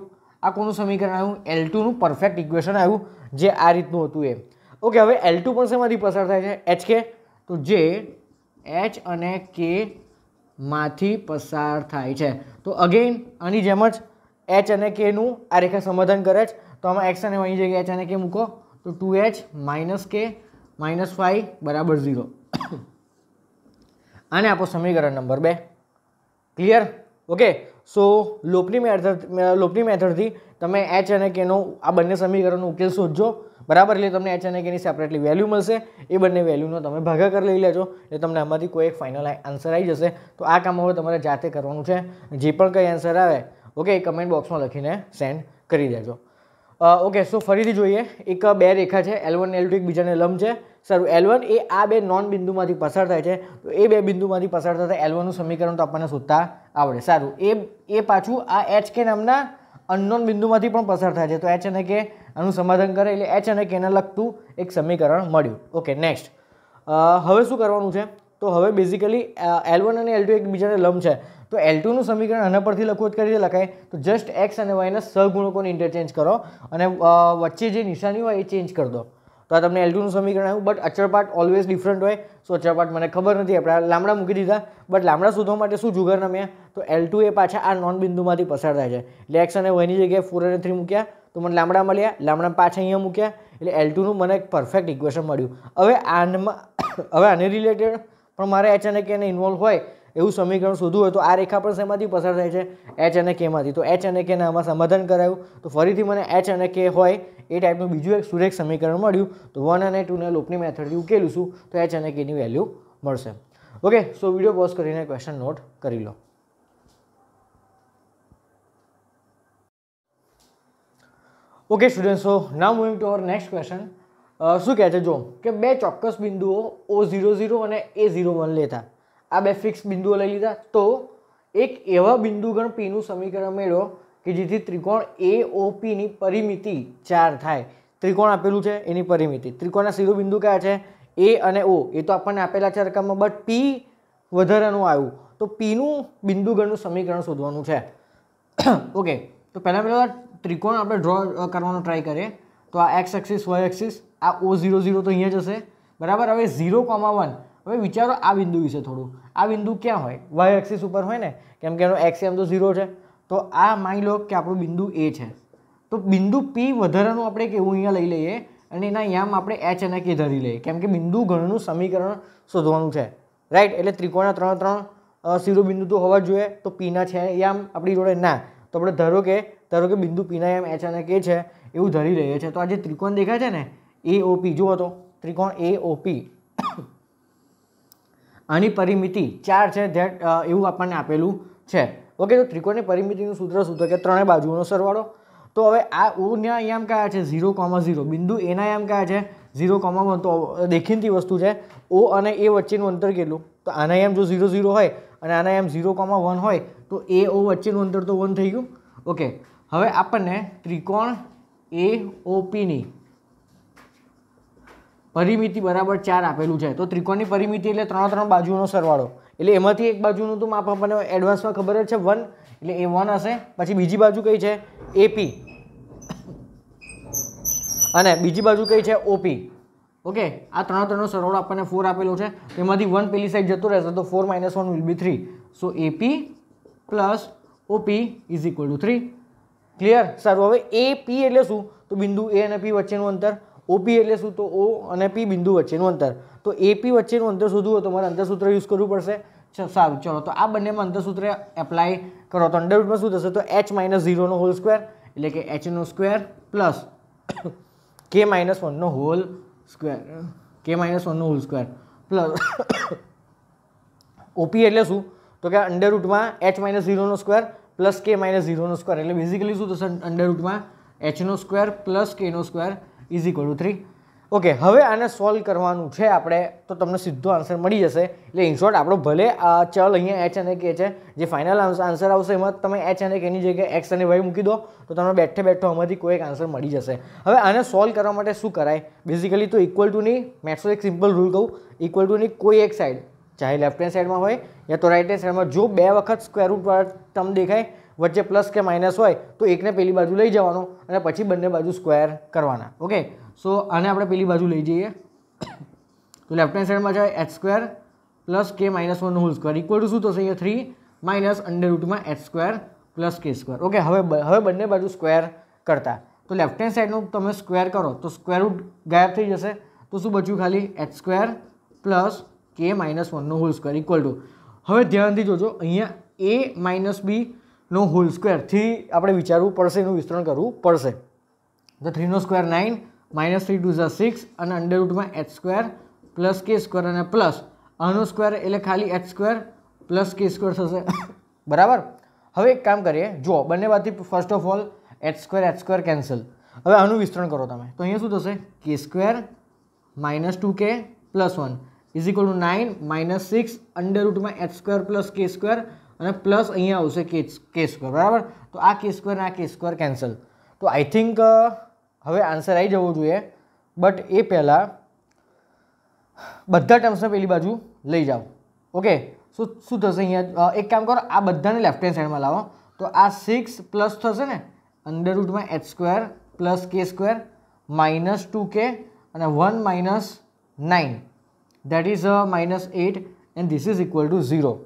આ કોનું સમીકરણ આવ્યું એલ ટુનું પરફેક્ટ ઇક્વેશન આવ્યું જે આ રીતનું હતું એ ઓકે હવે એલ ટુ પણ શેમાંથી પસાર થાય છે એચ કે તો જે એચ અને કે માંથી પસાર થાય છે તો અગેઇન આની જેમ જ એચ અને કેનું આ રેખા સમાધાન કરે છે તો આમાં એક્સ અને વાયની જગ્યાએ એચ અને કે મૂકો તો two h minus k minus five બરાબર ઝીરો આને આપો સમીકરણ નંબર બે ક્લિયર ઓકે સો લોપની મેથડ લોપની મેથડથી તમે એચ અને કેનો આ બંને સમીકરણનો ઉકેલ શોધજો બરાબર એટલે તમને એચ અને કેની સેપરેટલી વેલ્યુ મળશે એ બંને વેલ્યુનો તમે ભાગાકાર લઈ લેજો એટલે તમને આમાંથી કોઈ એક ફાઇનલ આન્સર આવી જશે તો આ કામ હવે તમારે જાતે કરવાનું છે જે પણ કંઈ આન્સર આવે ઓકે એ કમેન્ટ બોક્સમાં લખીને સેન્ડ કરી દેજો ઓકે સો ફરીથી જોઈએ એક બે રેખા છે એલ વન એલ ટુ એકબીજાને લંબ છે સારું એલ એ આ બે નોન બિંદુમાંથી પસાર થાય છે તો એ બે બિંદુમાંથી પસાર થતા એલ વનનું સમીકરણ તો આપણને શોધતા આવડે સારું એ એ પાછું આ એચ કે નામના અનનોન બિંદુમાંથી પણ પસાર થાય છે તો એચ અને કે આનું સમાધાન કરે એટલે એચ અને કેને લગતું એક સમીકરણ મળ્યું ઓકે નેક્સ્ટ હવે શું કરવાનું છે તો હવે બેઝિકલી એલ અને એલ ટુ એકબીજાને લંબ છે તો એલ ટુનું સમીકરણ આના પરથી લખવું કરી રીતે લખાય તો જસ્ટ એક્સ અને વાયના સહગુણકોને ઇન્ટરચેન્જ કરો અને વચ્ચે જે નિશાની હોય એ ચેન્જ કરી દો તો આ તમને એલટુનું સમીકરણ આવ્યું બટ અચળપાટ ઓલવેઝ ડિફરન્ટ હોય સો અચળપાટ મને ખબર નથી આપણે લામડા મૂકી દીધા બટ લાંબડા શોધવા માટે શું જુગાર રમ્યા તો એલ એ પાછા આ નોન બિંદુમાંથી પસાર થાય છે એટલે એક્સ અને વાયની જગ્યાએ ફોર અને થ્રી મૂક્યા તો મને લામડા મળ્યા લામડા પાછા અહીંયા મૂક્યા એટલે એલ ટુનું મને એક પરફેક્ટ ઇક્વેશન મળ્યું હવે આનમાં હવે આને રિલેટેડ પણ મારે એચ અને કેને ઇન્વોલ્વ હોય એવું સમીકરણ શોધવું હોય તો આ રેખા પણ શેમાંથી પસાર થાય છે એચ અને કેમાંથી તો એચ અને કેના આમાં સમાધાન કરાયું તો ફરીથી મને એચ અને કે હોય એ ટાઈપનું બીજું એક સુરેખ સમીકરણ મળ્યું તો વન અને ટુને લોપની મેથડથી ઉકેલું છું તો એચ અને કેની વેલ્યુ મળશે ઓકે સો વિડીયો પોઝ કરીને ક્વેશ્ચન નોટ કરી લો ઓકે સ્ટુડન્ટ સો ના moving to our next question શું કહે છે જો કે બે ચોક્કસ બિંદુઓ ઓ ઝીરો ઝીરો અને એ ઝીરો વન લેતા આ બે ફિક્સ બિંદુઓ લઈ લીધા તો એક એવા બિંદુગણ પીનું સમીકરણ મેળવો કે જેથી ત્રિકોણ એ ઓપીની પરિમિતિ ચાર થાય ત્રિકોણ આપેલું છે એની પરિમિતિ ત્રિકોણના શિરોબિંદુ કયા છે એ અને ઓ એ તો આપણને આપેલા છે રકમમાં બટ પી વધારાનું આવ્યું તો પીનું બિંદુગણનું સમીકરણ શોધવાનું છે ઓકે તો પહેલાં પહેલાં ત્રિકોણ આપણે ડ્રો કરવાનો ટ્રાય કરીએ તો આ એક્સ એક્સિસ વાય એક્સિસ આ ઓ ઝીરો ઝીરો તો અહીંયા જશે બરાબર હવે ઝીરો કોમા વન હવે વિચારો આ બિંદુ વિશે થોડું આ બિંદુ ક્યાં હોય વાય એક્સિસ ઉપર હોય ને કેમ કે એનો એક્સ એમ તો ઝીરો છે તો આ માની લો કે આપણું બિંદુ એ છે તો બિંદુ પી વધારાનું આપણે કેવું અહીંયા લઈ લઈએ અને એના યામ આપણે એચ અને કે ધરી લઈએ કેમ કે બિંદુ ગણનું સમીકરણ શોધવાનું છે રાઈટ એટલે ત્રિકોણના ત્રણ ત્રણ શિરોબિંદુ તો હોવા જોઈએ તો પીના છે યામ આપણી જોડે ના તો આપણે ધારો કે ધારો કે બિંદુ પીના યામ એચ અને કે છે એવું ધરી લઈએ છીએ તો આ જે ત્રિકોણ દેખાય છે ને એ ઓપી જુઓ તો ત્રિકોણ એ ઓપી આની પરિમિતિ ચાર છે ધેટ એવું આપણને આપેલું છે ઓકે તો ત્રિકોણની પરિમિતિનું સૂત્ર શું કે ત્રણેય બાજુઓનો સરવાળો તો હવે આ ઓના આયામ કયા છે ઝીરો કોમા ઝીરો બિંદુ એના આયામ કયા છે ઝીરો કોમા વન તો દેખીતી વસ્તુ છે ઓ અને એ વચ્ચેનું અંતર કેટલું તો આના એમ જો ઝીરો ઝીરો હોય અને આના એમ ઝીરો કોમા વન હોય તો એ ઓ વચ્ચેનું અંતર તો વન થઈ ગયું ઓકે હવે આપણને ત્રિકોણ એ ઓપીની પરિમિતિ બરાબર ચાર આપેલું છે તો ત્રિકોણની પરિમિતિ એટલે ત્રણ ત્રણ બાજુનો સરવાળો એટલે એમાંથી એક બાજુનું તો માપ આપણને એડવાન્સમાં ખબર જ છે વન એટલે એ વન હશે પછી બીજી બાજુ કઈ છે એપી અને બીજી બાજુ કઈ છે ઓપી ઓકે આ ત્રણ ત્રણનો સરવાળો આપણને ફોર આપેલો છે એમાંથી વન પેલી સાઈડ જતો રહેશે તો four minus one will be three so AP plus OP is equal to three clear સારું હવે એ પી એટલે શું તો બિંદુ એ અને પી વચ્ચેનું અંતર ઓપી એટલે શું તો ઓ અને પી બિંદુ વચ્ચેનું અંતર તો એપી વચ્ચેનું અંતર શોધવું હોય તો મારે અંતરસૂત્ર યુઝ કરવું પડશે સારું ચલો તો આ બંનેમાં અંતરસૂત્ર એપ્લાય કરો તો અંડરરૂટમાં શું થશે તો એચ માઇનસ ઝીરોનો હોલ સ્ક્વેર એટલે કે એચનો સ્ક્વેર પ્લસ કે માઇનસ વનનો હોલ સ્ક્વેર કે માઇનસ વનનો હોલ સ્ક્વેર પ્લસ ઓપી એટલે શું તો કે અંડરરૂટમાં એચ માઇનસ ઝીરોનો સ્ક્વેર પ્લસ કે માઇનસ ઝીરોનો સ્ક્વેર એટલે બેઝિકલી શું થશે અંડરરૂટમાં એચનો સ્ક્વેર પ્લસ કેનો square is equal to three okay હવે આને સોલ્વ કરવાનું છે આપણે તો તમને સીધો આન્સર મળી જશે એટલે ઇન શોર્ટ આપણો ભલે આ ચલ અહીંયા એચ અને કે છે જે ફાઇનલ આન્સર આવશે એમાં તમે એચ અને કેની જગ્યાએ એક્સ અને વાય મૂકી દો તો તમને બેઠે બેઠો આમાંથી કોઈ એક આન્સર મળી જશે હવે આને સોલ્વ કરવા માટે શું કરાય બેઝિકલી તો ઇક્વલ ટુની મેથ્સનો એક સિમ્પલ રૂલ કહું ઇક્વલ ટુની કોઈ એક સાઈડ ચાહે લેફ્ટ હેન્ડ સાઈડમાં હોય યા તો રાઇટ હેન્ડ સાઈડમાં જો બે વખત સ્ક્વેર રૂટ તમને દેખાય વચ્ચે પ્લસ કે માઇનસ હોય તો એકને પેલી બાજુ લઈ જવાનો અને પછી બંને બાજુ સ્ક્વેર કરવાના ઓકે સો આને આપણે પેલી બાજુ લઈ જઈએ તો લેફ્ટ હેન્ડ સાઈડમાં છે h square plus k minus one whole square equal to શું થશે અહીંયા થ્રી માઇનસ અંડર રૂટમાં h square plus k square okay હવે હવે બંને બાજુ સ્કવેર કરતા તો લેફ્ટ હેન્ડ સાઈડનું તમે સ્ક્વેર કરો તો સ્ક્વેર રૂટ ગાયબ થઈ જશે તો શું બચ્યું ખાલી h square plus k minus વનનો હોલ સ્ક્વેર ઇક્વલ ટુ હવે ધ્યાનથી જોજો અહીંયા એ માઇનસ બી નો હોલ સ્ક્વેરથી આપણે વિચારવું પડશે એનું વિસ્તરણ કરવું પડશે તો થ્રીનો square nine minus three two ઝા સિક્સ અને અંડરરૂટમાં h square plus k square અને પ્લસ આનો સ્ક્વેર એટલે ખાલી h square plus k square થશે બરાબર હવે એક કામ કરીએ જુઓ બંને બાજુ first of all h square h square cancel હવે આનું વિસ્તરણ કરો તમે તો અહીંયા શું થશે k square minus two k plus one is equal to nine minus six અંડરરૂટમાં h square plus k square અને પ્લસ અહીંયા આવશે કે કે સ્ક્વેર બરાબર તો આ કે સ્ક્વેર અને આ કે સ્ક્વેર કેન્સલ તો આઈ થિંક હવે આન્સર આવી જવો જોઈએ બટ એ પહેલાં બધા ટર્મ્સને પેલી બાજુ લઈ જાઓ ઓકે શું શું થશે અહીંયા એક કામ કરો આ બધાને લેફ્ટ હેન્ડ સાઈડમાં લાવો તો આ સિક્સ પ્લસ થશે ને અંડર રૂટમાં h square plus k square minus two k અને one minus nine that is minus eight and this is equal to zero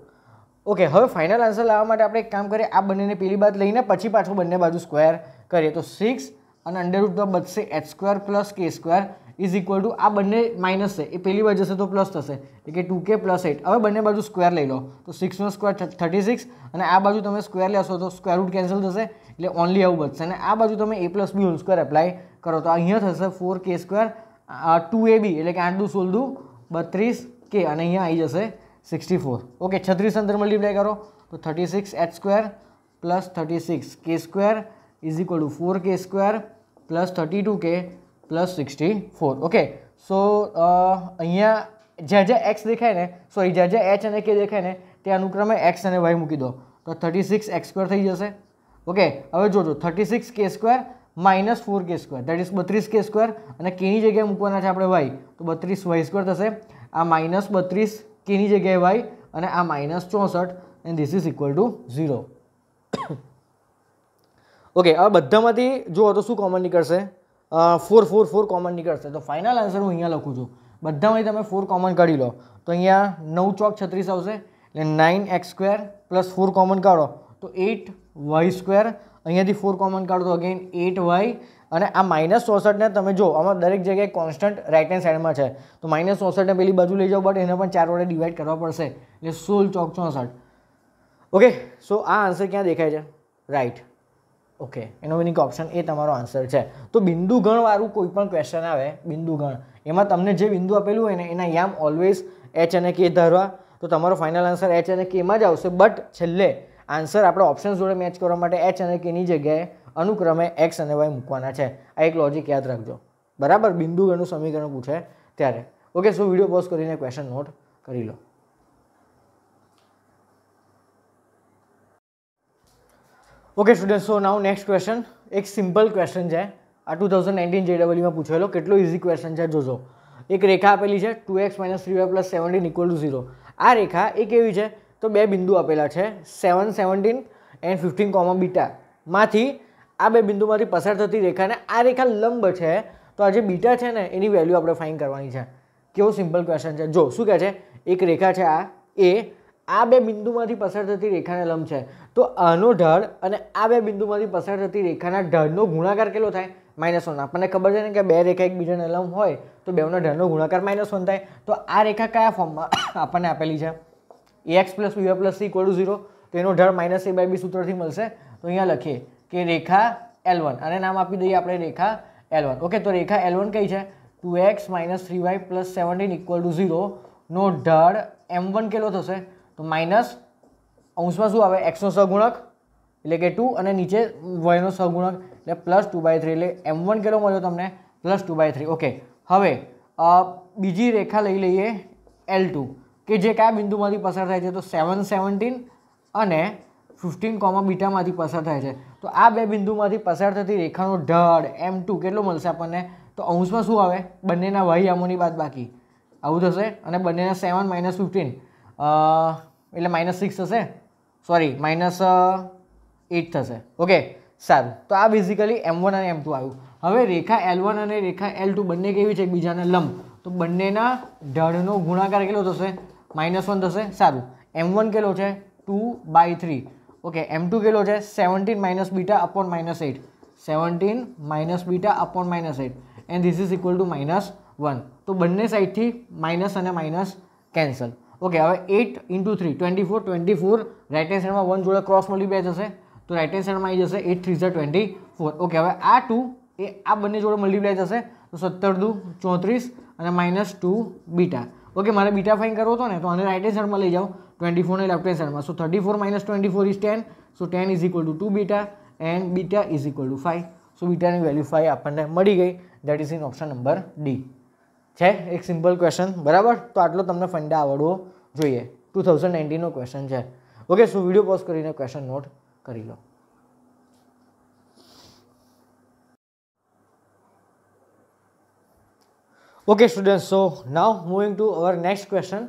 okay હવે ફાઇનલ આન્સર લાવવા માટે આપણે એક કામ કરીએ આ બંનેને પેલી બાદ લઈને પછી પાછું બંને બાજુ સ્ક્વેર કરીએ તો સિક્સ અને અંડરરૂટ તો બચશે h square plus k square is equal to આ બંને માઇનસ છે એ પેલી બાજુ જશે તો પ્લસ થશે એટલે કે ટુ કે પ્લસ એટ હવે બંને બાજુ સ્ક્વેર લઈ લો તો સિક્સનો સ્ક્વેર થર્ટી સિક્સ અને આ બાજુ તમે સ્ક્વેર લેશો તો સ્ક્વેર રૂટ કેન્સલ થશે એટલે ઓનલી આવું બચશે અને આ બાજુ તમે a plus b whole square apply કરો તો અહીંયા થશે ફોર કે સ્ક્વેર ટુ એ બી એટલે કે આઠ દુ સોલ દુ બત્રીસ કે અને અહીંયા આવી જશે સિક્સટી ફોર ઓકે છત્રીસ અંદર મલ્ટીપ્લાય કરો તો thirty six h square plus thirty six k square is equal to four k square plus thirty two k plus sixty four okay so અહીંયા જ્યાં જ્યાં એક્સ દેખાય ને સોરી જ્યાં જ્યાં એચ અને કે દેખાય ને તે અનુક્રમે એક્સ અને વાય મૂકી દો તો થર્ટી સિક્સ એક્સ સ્ક્વેર થઈ જશે ઓકે હવે જોજો thirty six k square minus four k square that is બત્રીસ કે સ્ક્વેર અને કેની જગ્યાએ મૂકવાના છે આપણે વાય તો બત્રીસ વાય સ્ક્વેર થશે આ માઇનસ બત્રીસ કેની જગ્યાએ વાય અને આ માઇનસ ચોસઠ and this is equal to zero okay હવે બધામાંથી જુઓ તો શું કોમન નીકળશે ફોર ફોર ફોર કોમન નીકળશે તો ફાઇનલ આન્સર હું અહીંયા લખું છું બધામાંથી તમે ફોર કોમન કાઢી લો તો અહીંયા નવ ચોક છત્રીસ આવશે એટલે nine x square plus four common કાઢો તો એટ વાય સ્ક્વેર અહીંયાથી ફોર કોમન કાઢો તો અગેન એટ વાય અને આ માઇનસ ચોસઠને તમે જો આમાં દરેક જગ્યાએ કોન્સ્ટન્ટ રાઇટ હેન્ડ સાઈડમાં છે તો માઇનસ ચોસઠને પેલી બાજુ લઈ જાઓ બટ એને પણ ચાર વડે ડિવાઈડ કરવા પડશે એટલે સોળ ચોક ચોસઠ ઓકે સો આ આન્સર ક્યાં દેખાય છે રાઈટ ઓકે એનો મિનિંગ ઓપ્શન એ તમારો આન્સર છે તો બિંદુ ગણવાળું કોઈ પણ ક્વેશ્ચન આવે બિંદુ ગણ એમાં તમને જે બિંદુ આપેલું હોય ને એના યામ ઓલવેઝ એચ અને કે ધરવા તો તમારો ફાઇનલ આન્સર એચ અને કેમાં જ આવશે બટ છેલ્લે આન્સર આપણે ઓપ્શન્સ જોડે મેચ કરવા માટે એચ અને કેની જગ્યાએ અનુક્રમે એક્સ અને વાય મૂકવાના છે આ એક લોજિક યાદ રાખજો બરાબર બિંદુ બિંદુગણનું સમીકરણ પૂછે ત્યારે ઓકે શું વિડીયો પોઝ કરીને ક્વેશ્ચન નોટ કરી લો okay student so now next question એક સિમ્પલ ક્વેશ્ચન છે આ ટુ થાઉઝન્ડ નાઇન્ટીન જેડબલ્યુમાં પૂછેલો કેટલો ઇઝી ક્વેશ્ચન છે જોજો એક રેખા આપેલી છે two x minus three y plus seventeen equal to zero આ રેખા એ કેવી છે તો બે બિંદુ આપેલા છે seven seventeen and fifteen comma બીટામાંથી આ બે બિંદુમાંથી પસાર થતી રેખાને આ રેખા લંબ છે તો આ જે બીટા છે ને એની વેલ્યુ આપણે ફાઇન કરવાની છે કેવો સિમ્પલ ક્વેશ્ચન છે જો શું કહે છે એક રેખા છે આ એ આ બે બિંદુમાંથી પસાર થતી રેખાને લંબ છે તો આનો ઢળ અને આ બે બિંદુમાંથી પસાર થતી રેખાના ઢળનો ગુણાકાર કેટલો થાય માઇનસ વન આપણને ખબર છે ને કે બે રેખા એકબીજાને લંબ હોય તો બેઓના ઢળનો ગુણાકાર માઇનસ વન થાય તો આ રેખા કયા ફોર્મમાં આપણને આપેલી છે a x plus b plus c equal to zero તો એનો ઢાળ માઇનસ એ બાય બી સૂત્રથી મળશે તો અહીંયા લખીએ કે રેખા એલ વન અને નામ આપી દઈએ આપણે રેખા એલ વન ઓકે તો રેખા એલ વન કઈ છે two x minus three y plus seventeen equal to ઝીરોનો નો એમ વન કેટલો થશે તો માઇનસ અંશમાં શું આવે એક્સનો સગુણક એટલે કે ટુ અને નીચે વયનો સગુણક એટલે પ્લસ ટુ બાય થ્રી એટલે એમ વન કેટલો મળ્યો તમને plus two by three okay હવે બીજી રેખા લઈ લઈએ એલ ટુ કે જે કયા બિંદુમાંથી પસાર થાય છે તો સેવન સેવન્ટીન અને ફિફ્ટીન કોમા બીટામાંથી પસાર થાય છે તો આ બે બિંદુમાંથી પસાર થતી રેખાનો ઢળ એમ ટુ કેટલો મળશે આપણને તો અંશમાં શું આવે બંનેના વહી બાદ બાકી આવું થશે અને બંનેના સેવન માઇનસ ફિફ્ટીન એટલે માઇનસ સિક્સ થશે સોરી માઇનસ એટ થશે ઓકે સારું તો આ બેઝિકલી એમ વન અને એમ ટુ આવ્યું હવે રેખા એલ વન અને રેખા એલ ટુ બંને કેવી છે એકબીજાના લંબ તો બંનેના ઢળનો ગુણાકાર કેટલો થશે માઇનસ વન થશે સારું એમ વન કેટલો છે two by three okay m two કેટલો છે seventeen minus beta upon minus eight seventeen minus beta upon minus eight and this is equal to minus one તો બંને સાઈડથી માઇનસ અને માઇનસ કેન્સલ ઓકે હવે eight into three twenty four twenty four right hand સાઈડમાં one જોડે cross multiply થશે તો right hand સાઈડમાં આવી જશે એટ થ્રી ઝર ટ્વેન્ટી ફોર ઓકે હવે આ ટુ એ આ બંને જોડે મલ્ટીપ્લાય થશે તો સત્તર દુ ચોત્રીસ અને માઇનસ ટુ બીટા ઓકે મારે બીટા ફાઇન કરવો હતો ને તો આને રાઇટ હેન્ડ સાઈડમાં લઈ જાઓ ટ્વેન્ટી ફોરને લેફ્ટ હેન્ડ સાઈડમાં so thirty four minus twenty four is ten so ten is equal to two beta and beta is equal to five so બીટાની વેલ્યુ ફાઇવ આપણને મળી ગઈ that is in option number D છે એક simple question બરાબર તો આટલો તમને ફંડા આવડવો જોઈએ ટુ થાઉઝન્ડ નાઇન્ટીનનો ક્વેશ્ચન છે ઓકે સો વિડીયો પોઝ કરીને ક્વેશ્ચન નોટ કરી લો okay student so now moving to our next question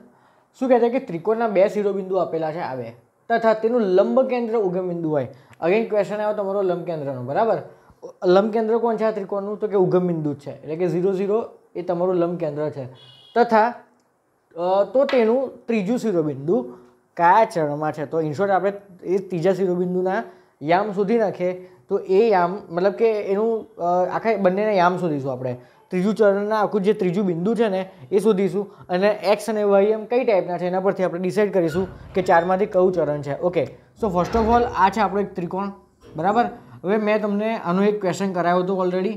શું કહે છે કે ત્રિકોણના બે શિરોબિંદુ આપેલા છે આવે તથા તેનું લંબ કેન્દ્ર ઉગમ બિંદુ હોય અગેન ક્વેશ્ચન આવ્યો તમારો લંબ કેન્દ્રનો બરાબર લંબ કેન્દ્ર કોણ છે આ ત્રિકોણનું તો કે ઉગમ બિંદુ છે એટલે કે ઝીરો ઝીરો એ તમારું લંબ કેન્દ્ર છે તથા તો તેનું ત્રીજું શિરોબિંદુ કયા ચરણમાં છે તો ઇન્શોર્ટ આપણે એ ત્રીજા શિરોબિંદુના યામ સુધી નાખીએ તો એ યામ મતલબ કે એનું આખા બંનેને યામ શોધીશું આપણે ત્રીજું ચરણના આખું જે ત્રીજું બિંદુ છે ને એ શોધીશું અને એક્સ અને વાય એમ કઈ ટાઈપના છે એના પરથી આપણે ડિસાઇડ કરીશું કે ચારમાંથી કયું ચરણ છે okay so first of all આ છે આપણો એક ત્રિકોણ બરાબર હવે મેં તમને આનો એક ક્વેશ્ચન કરાયો હતો ઓલરેડી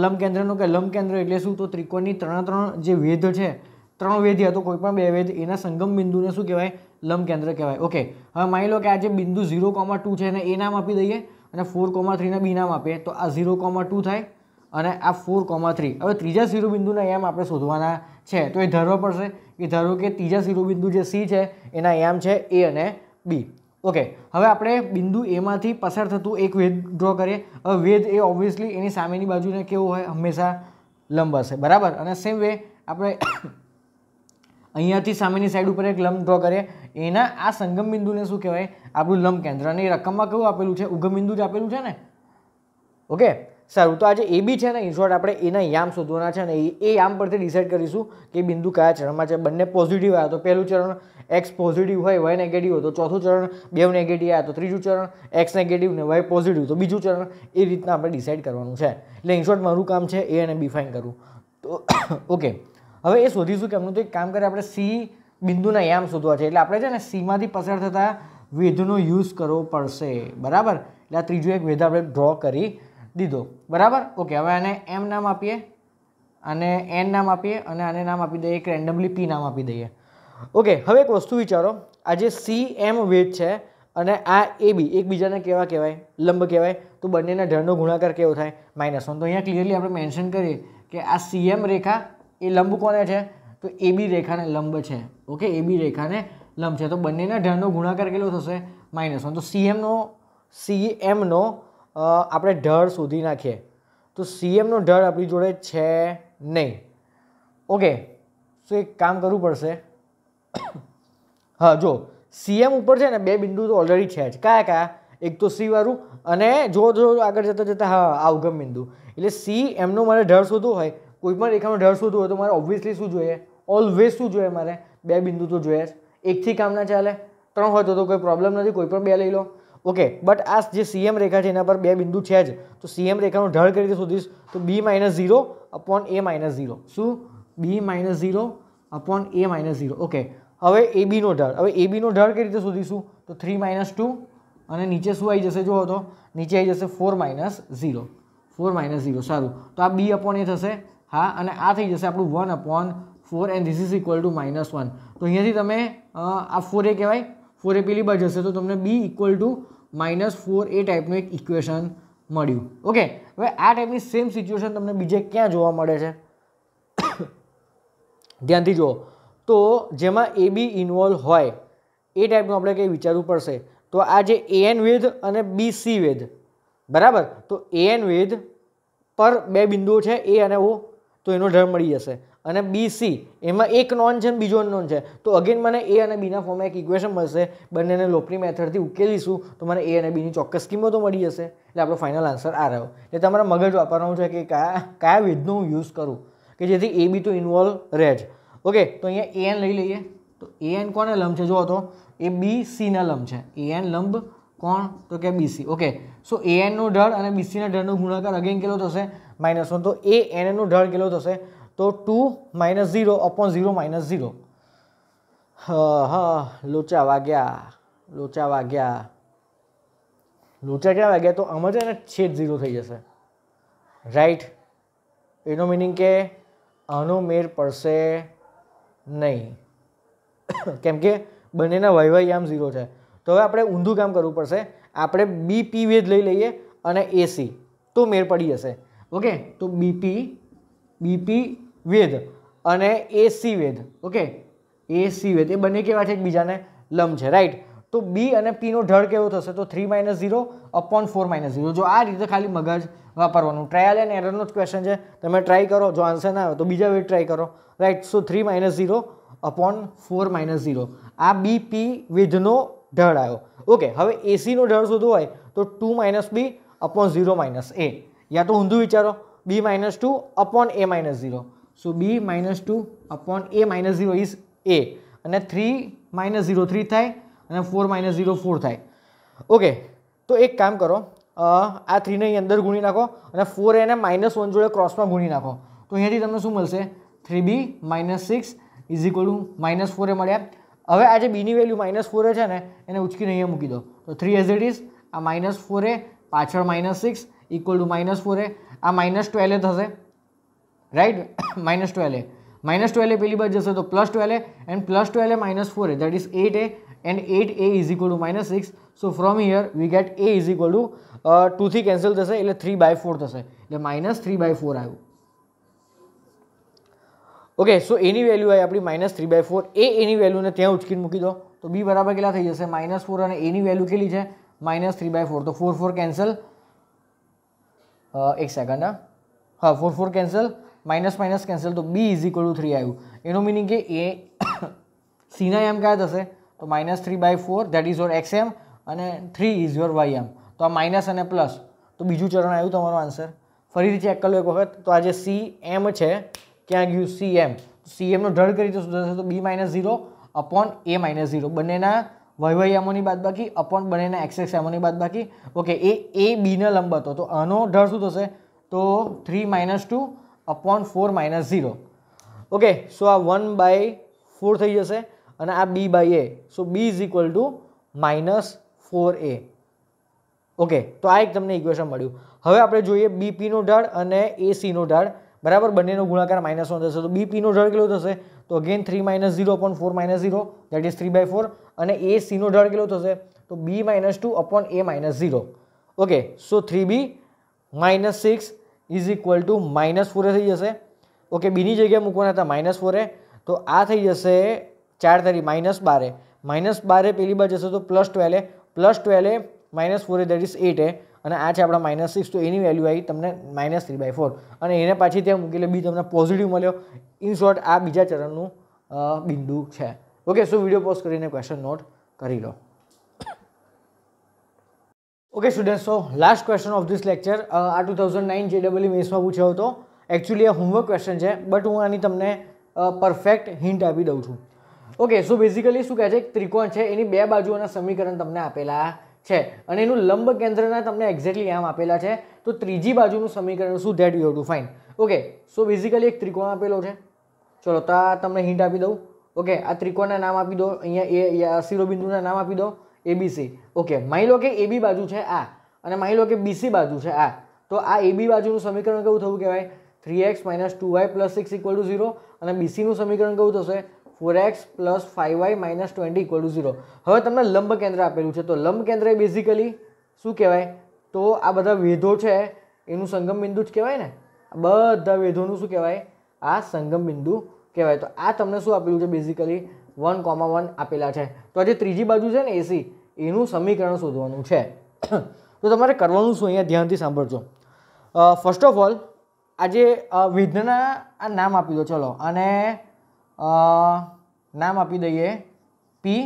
લંબકેન્દ્રનો કે લંબકેન્દ્ર એટલે શું તો ત્રિકોણની ત્રણ ત્રણ જે વેધ છે ત્રણ વેધ હતો કોઈ પણ બે વેધ એના સંગમ બિંદુને શું કહેવાય કેન્દ્ર કહેવાય ઓકે હવે માની લો કે આ જે બિંદુ ઝીરો કોમા ટુ છે એને એ નામ આપી દઈએ અને ફોર કોમા થ્રીને બી નામ આપીએ તો આ ઝીરો કોમા ટુ થાય અને આ ફોર કોમા થ્રી હવે ત્રીજા શિરોબિંદુના એમ આપણે શોધવાના છે તો એ ધરવો પડશે કે ધારો કે ત્રીજા શિરોબિંદુ જે સી છે એના એમ છે એ અને બી ઓકે હવે આપણે બિંદુ એમાંથી પસાર થતું એક વેદ ડ્રો કરીએ હવે વેદ એ ઓબ્વિયસલી એની સામેની બાજુને કેવું હોય હંમેશા લંબ હશે બરાબર અને સેમ વે આપણે અહીંયાથી સામેની સાઈડ ઉપર એક લંબ ડ્રો કરીએ એના આ સંગમ બિંદુને શું કહેવાય આપણું લંબ કેન્દ્ર અને એ રકમમાં કેવું આપેલું છે ઉગમ બિંદુ જ આપેલું છે ને ઓકે સારું તો આજે એ બી છે ને ઇનશોર્ટ આપણે એના યામ શોધવાના છે અને એ યામ પરથી ડિસાઇડ કરીશું કે બિંદુ કયા ચરણમાં છે બંને પોઝિટિવ આવ્યા તો પહેલું ચરણ એક્સ પોઝિટિવ હોય વાય નેગેટિવ હોય તો ચોથું ચરણ બે નેગેટિવ આવ્યા તો ત્રીજું ચરણ એક્સ નેગેટિવ ને વાય પોઝિટિવ તો બીજું ચરણ એ રીતના આપણે ડિસાઇડ કરવાનું છે એટલે ઇનશોર્ટ મારું કામ છે એ અને બી ફાઇન કરવું તો ઓકે હવે એ શોધીશું કે એમનું તો એક કામ કરીએ આપણે સી બિંદુના યામ શોધવા છે એટલે આપણે છે ને સીમાંથી પસાર થતા વેધનો યુઝ કરવો પડશે બરાબર એટલે આ ત્રીજું એક વેધ આપણે ડ્રો કરી દીધો બરાબર ઓકે હવે આને એમ નામ આપીએ અને એન નામ આપીએ અને આને નામ આપી દઈએ એક રેન્ડમલી પી નામ આપી દઈએ ઓકે હવે એક વસ્તુ વિચારો આ જે સી એમ વેટ છે અને આ એ બી એકબીજાને કેવા કહેવાય લંબ કહેવાય તો બંનેના ઢળનો ગુણાકાર કેવો થાય માઇનસ વન તો અહીંયા ક્લિયરલી આપણે મેન્શન કરીએ કે આ સી એમ રેખા એ લંબ કોને છે તો એ બી રેખાને લંબ છે ઓકે એ બી રેખાને લંબ છે તો બંનેના ઢળનો ગુણાકાર કેટલો થશે માઇનસ વન તો સી એમનો આપણે ઢળ શોધી નાખીએ તો સીએમનો ઢળ આપણી જોડે છે નહીં ઓકે શું એક કામ કરવું પડશે હા જો સીએમ ઉપર છે ને બે બિંદુ તો ઓલરેડી છે જ કયા કયા એક તો સીવાળું અને જો જો આગળ જતા જતા હા આવગમ બિંદુ એટલે સી એમનો મારે ઢળ શોધવો હોય કોઈ પણ રેખાનો ઢળ શોધવો હોય તો મારે ઓબ્વિયસલી શું જોઈએ ઓલવેઝ શું જોઈએ મારે બે બિંદુ તો જોઈએ જ એકથી કામ ના ચાલે ત્રણ હોય તો કોઈ પ્રોબ્લેમ નથી કોઈ પણ બે લઈ લો ઓકે બટ આ જે સીએમ રેખા છે એના પર બે બિંદુ છે જ તો સીએમ રેખાનું ઢળ કરી રીતે શોધીશ તો b minus zero upon a minus zero શું b minus zero upon a minus zero okay હવે એ બીનો ઢળ હવે એ બીનો ઢળ કઈ રીતે શોધીશું તો થ્રી માઇનસ ટુ અને નીચે શું આવી જશે જુઓ તો નીચે આવી જશે four minus zero four minus zero સારું તો આ બી અપોન એ થશે હા અને આ થઈ જશે આપણું one upon four and this is equal to minus one તો અહીંયાથી તમે આ ફોર એ કહેવાય ફોર એ પેલી બાજુ હશે તો તમને b equal to minus four a ટાઈપનું એક ઇક્વેશન મળ્યું ઓકે હવે આ ટાઈપની સેમ સિચ્યુએશન તમને બીજે ક્યાં જોવા મળે છે ધ્યાનથી જુઓ તો જેમાં એ બી ઇન્વોલ્વ હોય એ ટાઈપનું આપણે કંઈ વિચારવું પડશે તો આ જે એ એન વેધ અને બી સી વેધ બરાબર તો એ એન વેધ પર બે બિંદુઓ છે એ અને ઓ તો એનો ઢળ મળી જશે અને બી સી એમાં એક નોન છે બીજો અનનોન છે તો અગેન મને એ અને બીના ફોર્મમાં એક ઇક્વેશન મળશે બંનેને લોપની મેથડથી ઉકેલીશું તો મને એ અને બીની ચોક્કસ કિંમતો મળી જશે એટલે આપણો ફાઇનલ આન્સર આ રહ્યો એટલે તમારા મગજ વાપરવાનું છે કે કયા કયા વિધનો હું યુઝ કરું કે જેથી એ બી તો ઇન્વોલ્વ રહે જ ઓકે તો અહીંયા એ એન લઈ લઈએ તો એ એન કોને લંબ છે જુઓ તો એ બી સીના લંબ છે એ એન લંબ કોણ તો કે બીસી ઓકે સો એ એનનો ઢળ અને બીસીના ઢળનો ગુણાકાર અગેન કેટલો થશે માઇનસ વન તો એ એનનો ઢળ કેટલો થશે તો two minus zero upon zero minus zero હ લોચા વાગ્યા લોચા વાગ્યા લોચા ક્યાં વાગ્યા તો આમાં છે ને છેદ ઝીરો થઈ જશે રાઈટ એનો મિનિંગ કે આનો મેર પડશે નહીં કેમ કે બંનેના વહીવહી આમ ઝીરો છે તો હવે આપણે ઊંધું કામ કરવું પડશે આપણે બીપી વેદ લઈ લઈએ અને એસી તો મેર પડી જશે ઓકે તો બીપી બીપી વેદ અને એસી વેદ ઓકે એસી વેદ એ બંને કેવા છે એકબીજાને લંબ છે રાઈટ તો બી અને પીનો ઢળ કેવો થશે તો three minus zero upon four minus zero જો આ રીતે ખાલી મગજ વાપરવાનું ટ્રાયલ એન્ડ એરરનો જ ક્વેશ્ચન છે તમે ટ્રાય કરો જો આન્સર ના આવે તો બીજા વેટ ટ્રાય કરો right so three minus zero upon four minus zero આ બી પી વિધનો ઢળ આવ્યો ઓકે હવે એસીનો ઢળ શોધવો હોય તો two minus b upon zero minus a યા તો ઊંધું વિચારો b minus two upon a minus zero so b minus two upon a minus zero is a અને થ્રી માઇનસ ઝીરો થ્રી થાય અને ફોર માઇનસ ઝીરો ફોર થાય okay તો એક કામ કરો આ થ્રીને અહીં અંદર ગુણી નાખો અને ફોર એને માઇનસ વન જોડે ક્રોસમાં ગુણી નાખો તો અહીંયાથી તમને શું મળશે three b minus six is equal to minus four a મળ્યા હવે આ જે બીની વેલ્યુ માઇનસ ફોરે છે ને એને ઉચકીને અહીંયા મૂકી દો તો થ્રી એઝ ઇટ ઇઝ આ માઇનસ ફોરે પાછળ minus six equal to minus four a આ માઇનસ ટ્વેલ્વે થશે માઇનસ right એ માઇનસ ટ્વેલ્વ એ પેલી બાજુ જશે તો plus plus 12a and plus 12a minus 4a that is 8a and 8a is equal to minus 6 so from here we get a is equal to uh, two થી cancel થશે એટલે three by four થશે એટલે minus three by four આવ્યું okay so એની value આવી આપણી minus three by four એ એની વેલ્યુને ત્યાં ઉચકીને મૂકી દો તો બી બરાબર કેટલા થઈ જશે માઇનસ ફોર અને એની વેલ્યુ કેટલી છે માઇનસ થ્રી બાય ફોર તો ફોર ફોર કેન્સલ એક સેકન્ડ હા four four cancel minus minus cancel તો b is equal to three આવ્યું એનું મિનિંગ કે એ સીના એમ કયા થશે તો minus three by four that is your x એમ અને થ્રી ઇઝ યોર વાય એમ તો આ માઇનસ અને પ્લસ તો બીજું ચરણ આવ્યું તમારો આન્સર ફરીથી ચેક કરી એક વખત તો આ જે સી એમ છે ક્યાં ગયું સી એમ સી એમનો ઢળ કરી તો શું થશે તો b minus zero upon a minus zero બંનેના વહીવહી એમોની બાકી અપોન બંનેના એક્સ એક્સ એમોની બાકી ઓકે એ એ બીને લંબ હતો તો આનો ઢળ શું થશે તો three minus two upon four minus zero okay so આ વન બાય ફોર થઈ જશે અને આ b by a so b is equal to minus four a okay તો આ એક તમને ઇક્વેશન મળ્યું હવે આપણે જોઈએ બીપીનો ઢાળ અને એ એસીનો ઢાળ બરાબર બંનેનો ગુણાકાર માઇનસ વન થશે તો બીપીનો ઢાળ કેટલો થશે તો again three minus zero upon four minus zero that is three by four અને એ સીનો ઢાળ કેટલો થશે તો b minus two upon a minus zero okay so three b minus six is equal to minus four a થઈ જશે okay બીની જગ્યાએ મૂકવાના હતા માઇનસ ફોરે તો આ થઈ જશે ચાર તારી માઇનસ બારે માઇનસ બારે પેલી બાર જશે તો plus twelve a plus twelve a minus four a that is eight a અને આ છે આપણા માઇનસ સિક્સ તો એની વેલ્યુ આવી તમને માઇનસ થ્રી બાય ફોર અને એને પાછી ત્યાં મૂકીને બી તમને પોઝિટિવ મળ્યો ઇન શોર્ટ આ બીજા ચરણનું બિંદુ છે ઓકે શું વિડીયો પોઝ કરીને ક્વેશ્ચન નોટ કરી લો okay students so last question of this lecture આ ટુ થાઉઝન્ડ નાઇન જેડબલઈ મેસમાં પૂછ્યો હતો એકચ્યુઅલી આ હોમવર્ક ક્વેશ્ચન છે બટ હું આની તમને પરફેક્ટ હિન્ટ આપી દઉં છું ઓકે સો બેઝિકલી શું કહે છે ત્રિકોણ છે એની બે બાજુઓના સમીકરણ તમને આપેલા છે અને એનું લંબ કેન્દ્રના તમને એક્ઝેક્ટલી આમ આપેલા છે તો ત્રીજી બાજુનું સમીકરણ શું that you have to find okay so basically એક ત્રિકોણ આપેલો છે ચલો તો આ તમને હિન્ટ આપી દઉં ઓકે આ ત્રિકોણના નામ આપી દો અહીંયા એ શિરોબિંદુના નામ આપી દો એબીસી ઓકે માની લો કે એબી બાજુ છે આ અને માની લો કે બીસી બાજુ છે આ તો આ એબી બાજુનું સમીકરણ કેવું થવું કહેવાય three x minus two y plus six equal to zero અને બીસીનું સમીકરણ કેવું થશે four x plus five y minus twenty equal to zero હવે તમને લંબ કેન્દ્ર આપેલું છે તો લંબ કેન્દ્ર એ બેઝિકલી શું કહેવાય તો આ બધા વેધો છે એનું સંગમ બિંદુ જ કહેવાય ને બધા વેધોનું શું કહેવાય આ સંગમ બિંદુ કહેવાય તો આ તમને શું આપેલું છે બેઝિકલી વન કોમા વન આપેલા છે તો આજે ત્રીજી બાજુ છે ને એસી એનું સમીકરણ શોધવાનું છે તો તમારે કરવાનું શું અહીંયા ધ્યાનથી સાંભળજો ફર્સ્ટ ઓફ ઓલ આજે વિઘ્નના આ નામ આપી દો ચલો અને નામ આપી દઈએ પી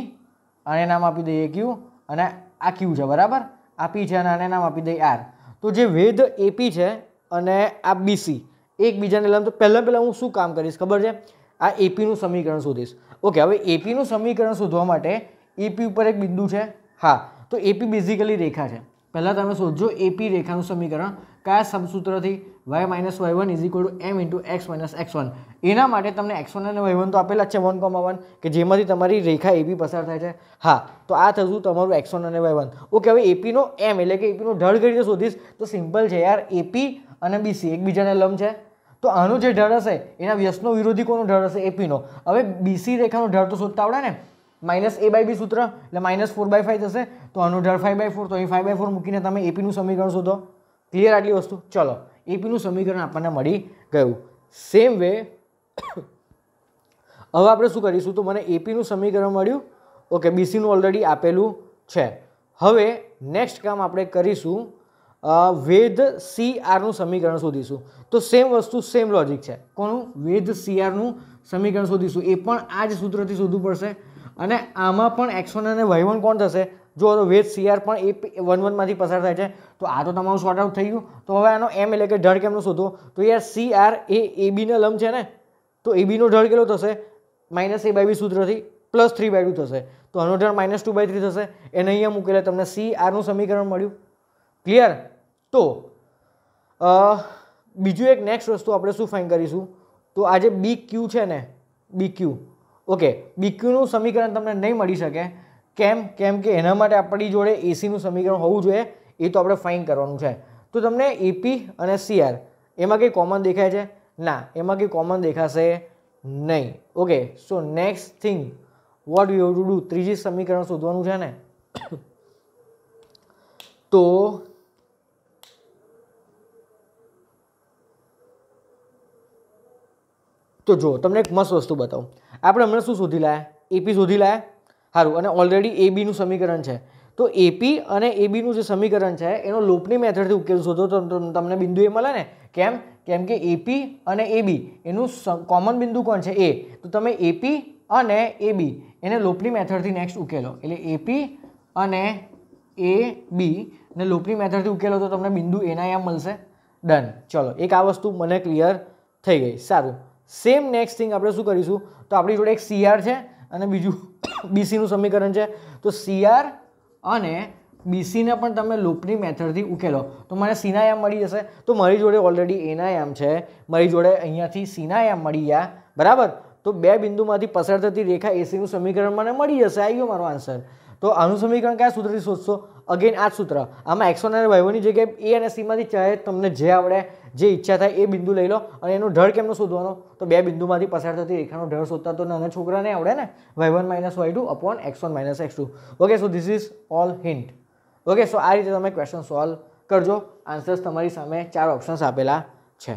અને નામ આપી દઈએ ક્યુ અને આ ક્યુ છે બરાબર આ પી છે અને આને નામ આપી દઈએ આર તો જે વેધ એપી છે અને આ બીસી એકબીજાને લંબ તો પહેલાં પહેલાં હું શું કામ કરીશ ખબર છે આ એપીનું સમીકરણ શોધીશ ઓકે હવે એપીનું સમીકરણ શોધવા માટે એપી ઉપર એક બિંદુ છે હા તો એપી બેઝિકલી રેખા છે પહેલાં તમે શોધજો એપી રેખાનું સમીકરણ કયા સમસૂત્રથી y minus y one is equal to m into x minus x one એના માટે તમને એક્સ વન અને વાય વન તો આપેલા જ છે વન કોમા વન કે જેમાંથી તમારી રેખા એપી પસાર થાય છે હા તો આ થતું તમારું એક્સ વન અને વાય વન ઓકે હવે એપીનો એમ એટલે કે એપીનો ઢળ કરી શોધીશ તો સિમ્પલ છે યાર એપી અને બીસી એકબીજાને લંબ છે તો આનો જે ઢળ હશે એના વ્યસ્તનો વિરોધી કોનો ઢળ હશે એપીનો હવે બીસી રેખાનો ઢાળ તો શોધતા આવડે ને માઇનસ એ બાય બી સૂત્ર એટલે માઇનસ ફોર બાય ફાઇવ થશે તો આનું ઢાળ ફાઈવ બાય ફોર તો અહીં ફાઈવ બાય ફોર મૂકીને તમે એપીનું સમીકરણ શોધો ક્લિયર આટલી વસ્તુ ચલો એપીનું સમીકરણ આપણને મળી ગયું સેમ વે હવે આપણે શું કરીશું તો મને એપીનું સમીકરણ મળ્યું ઓકે બીસીનું ઓલરેડી આપેલું છે હવે નેક્સ્ટ કામ આપણે કરીશું વેધ સી આરનું સમીકરણ શોધીશું તો સેમ વસ્તુ સેમ લોજિક છે કોનું વેધ સી આરનું સમીકરણ શોધીશું એ પણ આ જ સૂત્રથી શોધવું પડશે અને આમાં પણ એક્સ વન અને વાય વન કોણ થશે જો તો વેધ સી આર પણ એ વન વનમાંથી પસાર થાય છે તો આ તો તમારું શોર્ટ આઉટ થઈ ગયું તો હવે આનો એમ એટલે કે ઢળ કેમનો શોધો તો યાર સી આર એ એ બીનો લંબ છે ને તો એ બીનો ઢળ કેટલો થશે માઇનસ એ બાય બી સૂત્રથી પ્લસ થ્રી બાય ટુ થશે તો આનો ઢળ માઇનસ ટુ બાય થ્રી થશે એને અહીંયા મૂકેલા તમને સી આરનું સમીકરણ મળ્યું ક્લિયર તો બીજું એક નેક્સ્ટ વસ્તુ આપણે શું ફાઇન કરીશું તો આજે બી ક્યુ છે ને બી ક્યુ ઓકે બી ક્યુનું સમીકરણ તમને નહીં મળી શકે કેમ કેમ કે એના માટે આપણી જોડે એસીનું સમીકરણ હોવું જોઈએ એ તો આપણે ફાઇન કરવાનું છે તો તમને એપી અને સીઆર એમાં કંઈ કોમન દેખાય છે ના એમાં કંઈ કોમન દેખાશે નહીં okay so next thing what you have to do ત્રીજી સમીકરણ શોધવાનું છે ને તો તો જુઓ તમને એક મસ્ત વસ્તુ બતાવું આપણે હમણાં શું શોધી લાયા એપી શોધી લાયા સારું અને ઓલરેડી એબીનું સમીકરણ છે તો એપી અને એબીનું જે સમીકરણ છે એનો લોપની મેથડથી ઉકેલ શોધો તો તમને બિંદુ એ મળે ને કેમ કેમ કે એપી અને એબી એનું કોમન બિંદુ કોણ છે એ તો તમે એપી અને એબી એને લોપની મેથડથી નેક્સ્ટ ઉકેલો એટલે એપી અને એ બી લોપની મેથડથી ઉકેલો તો તમને બિંદુ એના એમ મળશે ડન ચલો એક આ વસ્તુ મને ક્લિયર થઈ ગઈ સારું સેમ નેક્સ્ટ થિંગ આપણે શું કરીશું તો આપણી જોડે એક સીઆર છે અને બીજું બીસીનું સમીકરણ છે તો સીઆર અને બીસીને પણ તમે લૂપની મેથડથી ઉકેલો તો મને સીનાયામ મળી જશે તો મારી જોડે ઓલરેડી એના એમ છે મારી જોડે અહીંયાથી સીનાયામ મળી ગયા બરાબર તો બે બિંદુમાંથી પસાર થતી રેખા એસીનું સમીકરણ મને મળી જશે આવી ગયો મારો આન્સર તો આનું સમીકરણ કયા સૂત્રથી શોધશો અગેન આ સૂત્ર આમાં એક્સોન અને વાયવોની જગ્યાએ એ અને સીમાંથી ચાહે તમને જે આવડે જે ઈચ્છા થાય એ બિંદુ લઈ લો અને એનું ઢળ કેમનું શોધવાનો તો બે બિંદુમાંથી પસાર થતી રેખાનો ઢળ શોધતા તો નાના છોકરાને આવડે ને y one minus y two upon x one minus x two okay so this is all hint okay so આ રીતે તમે ક્વેશ્ચન સોલ્વ કરજો આન્સર્સ તમારી સામે ચાર ઓપ્શન્સ આપેલા છે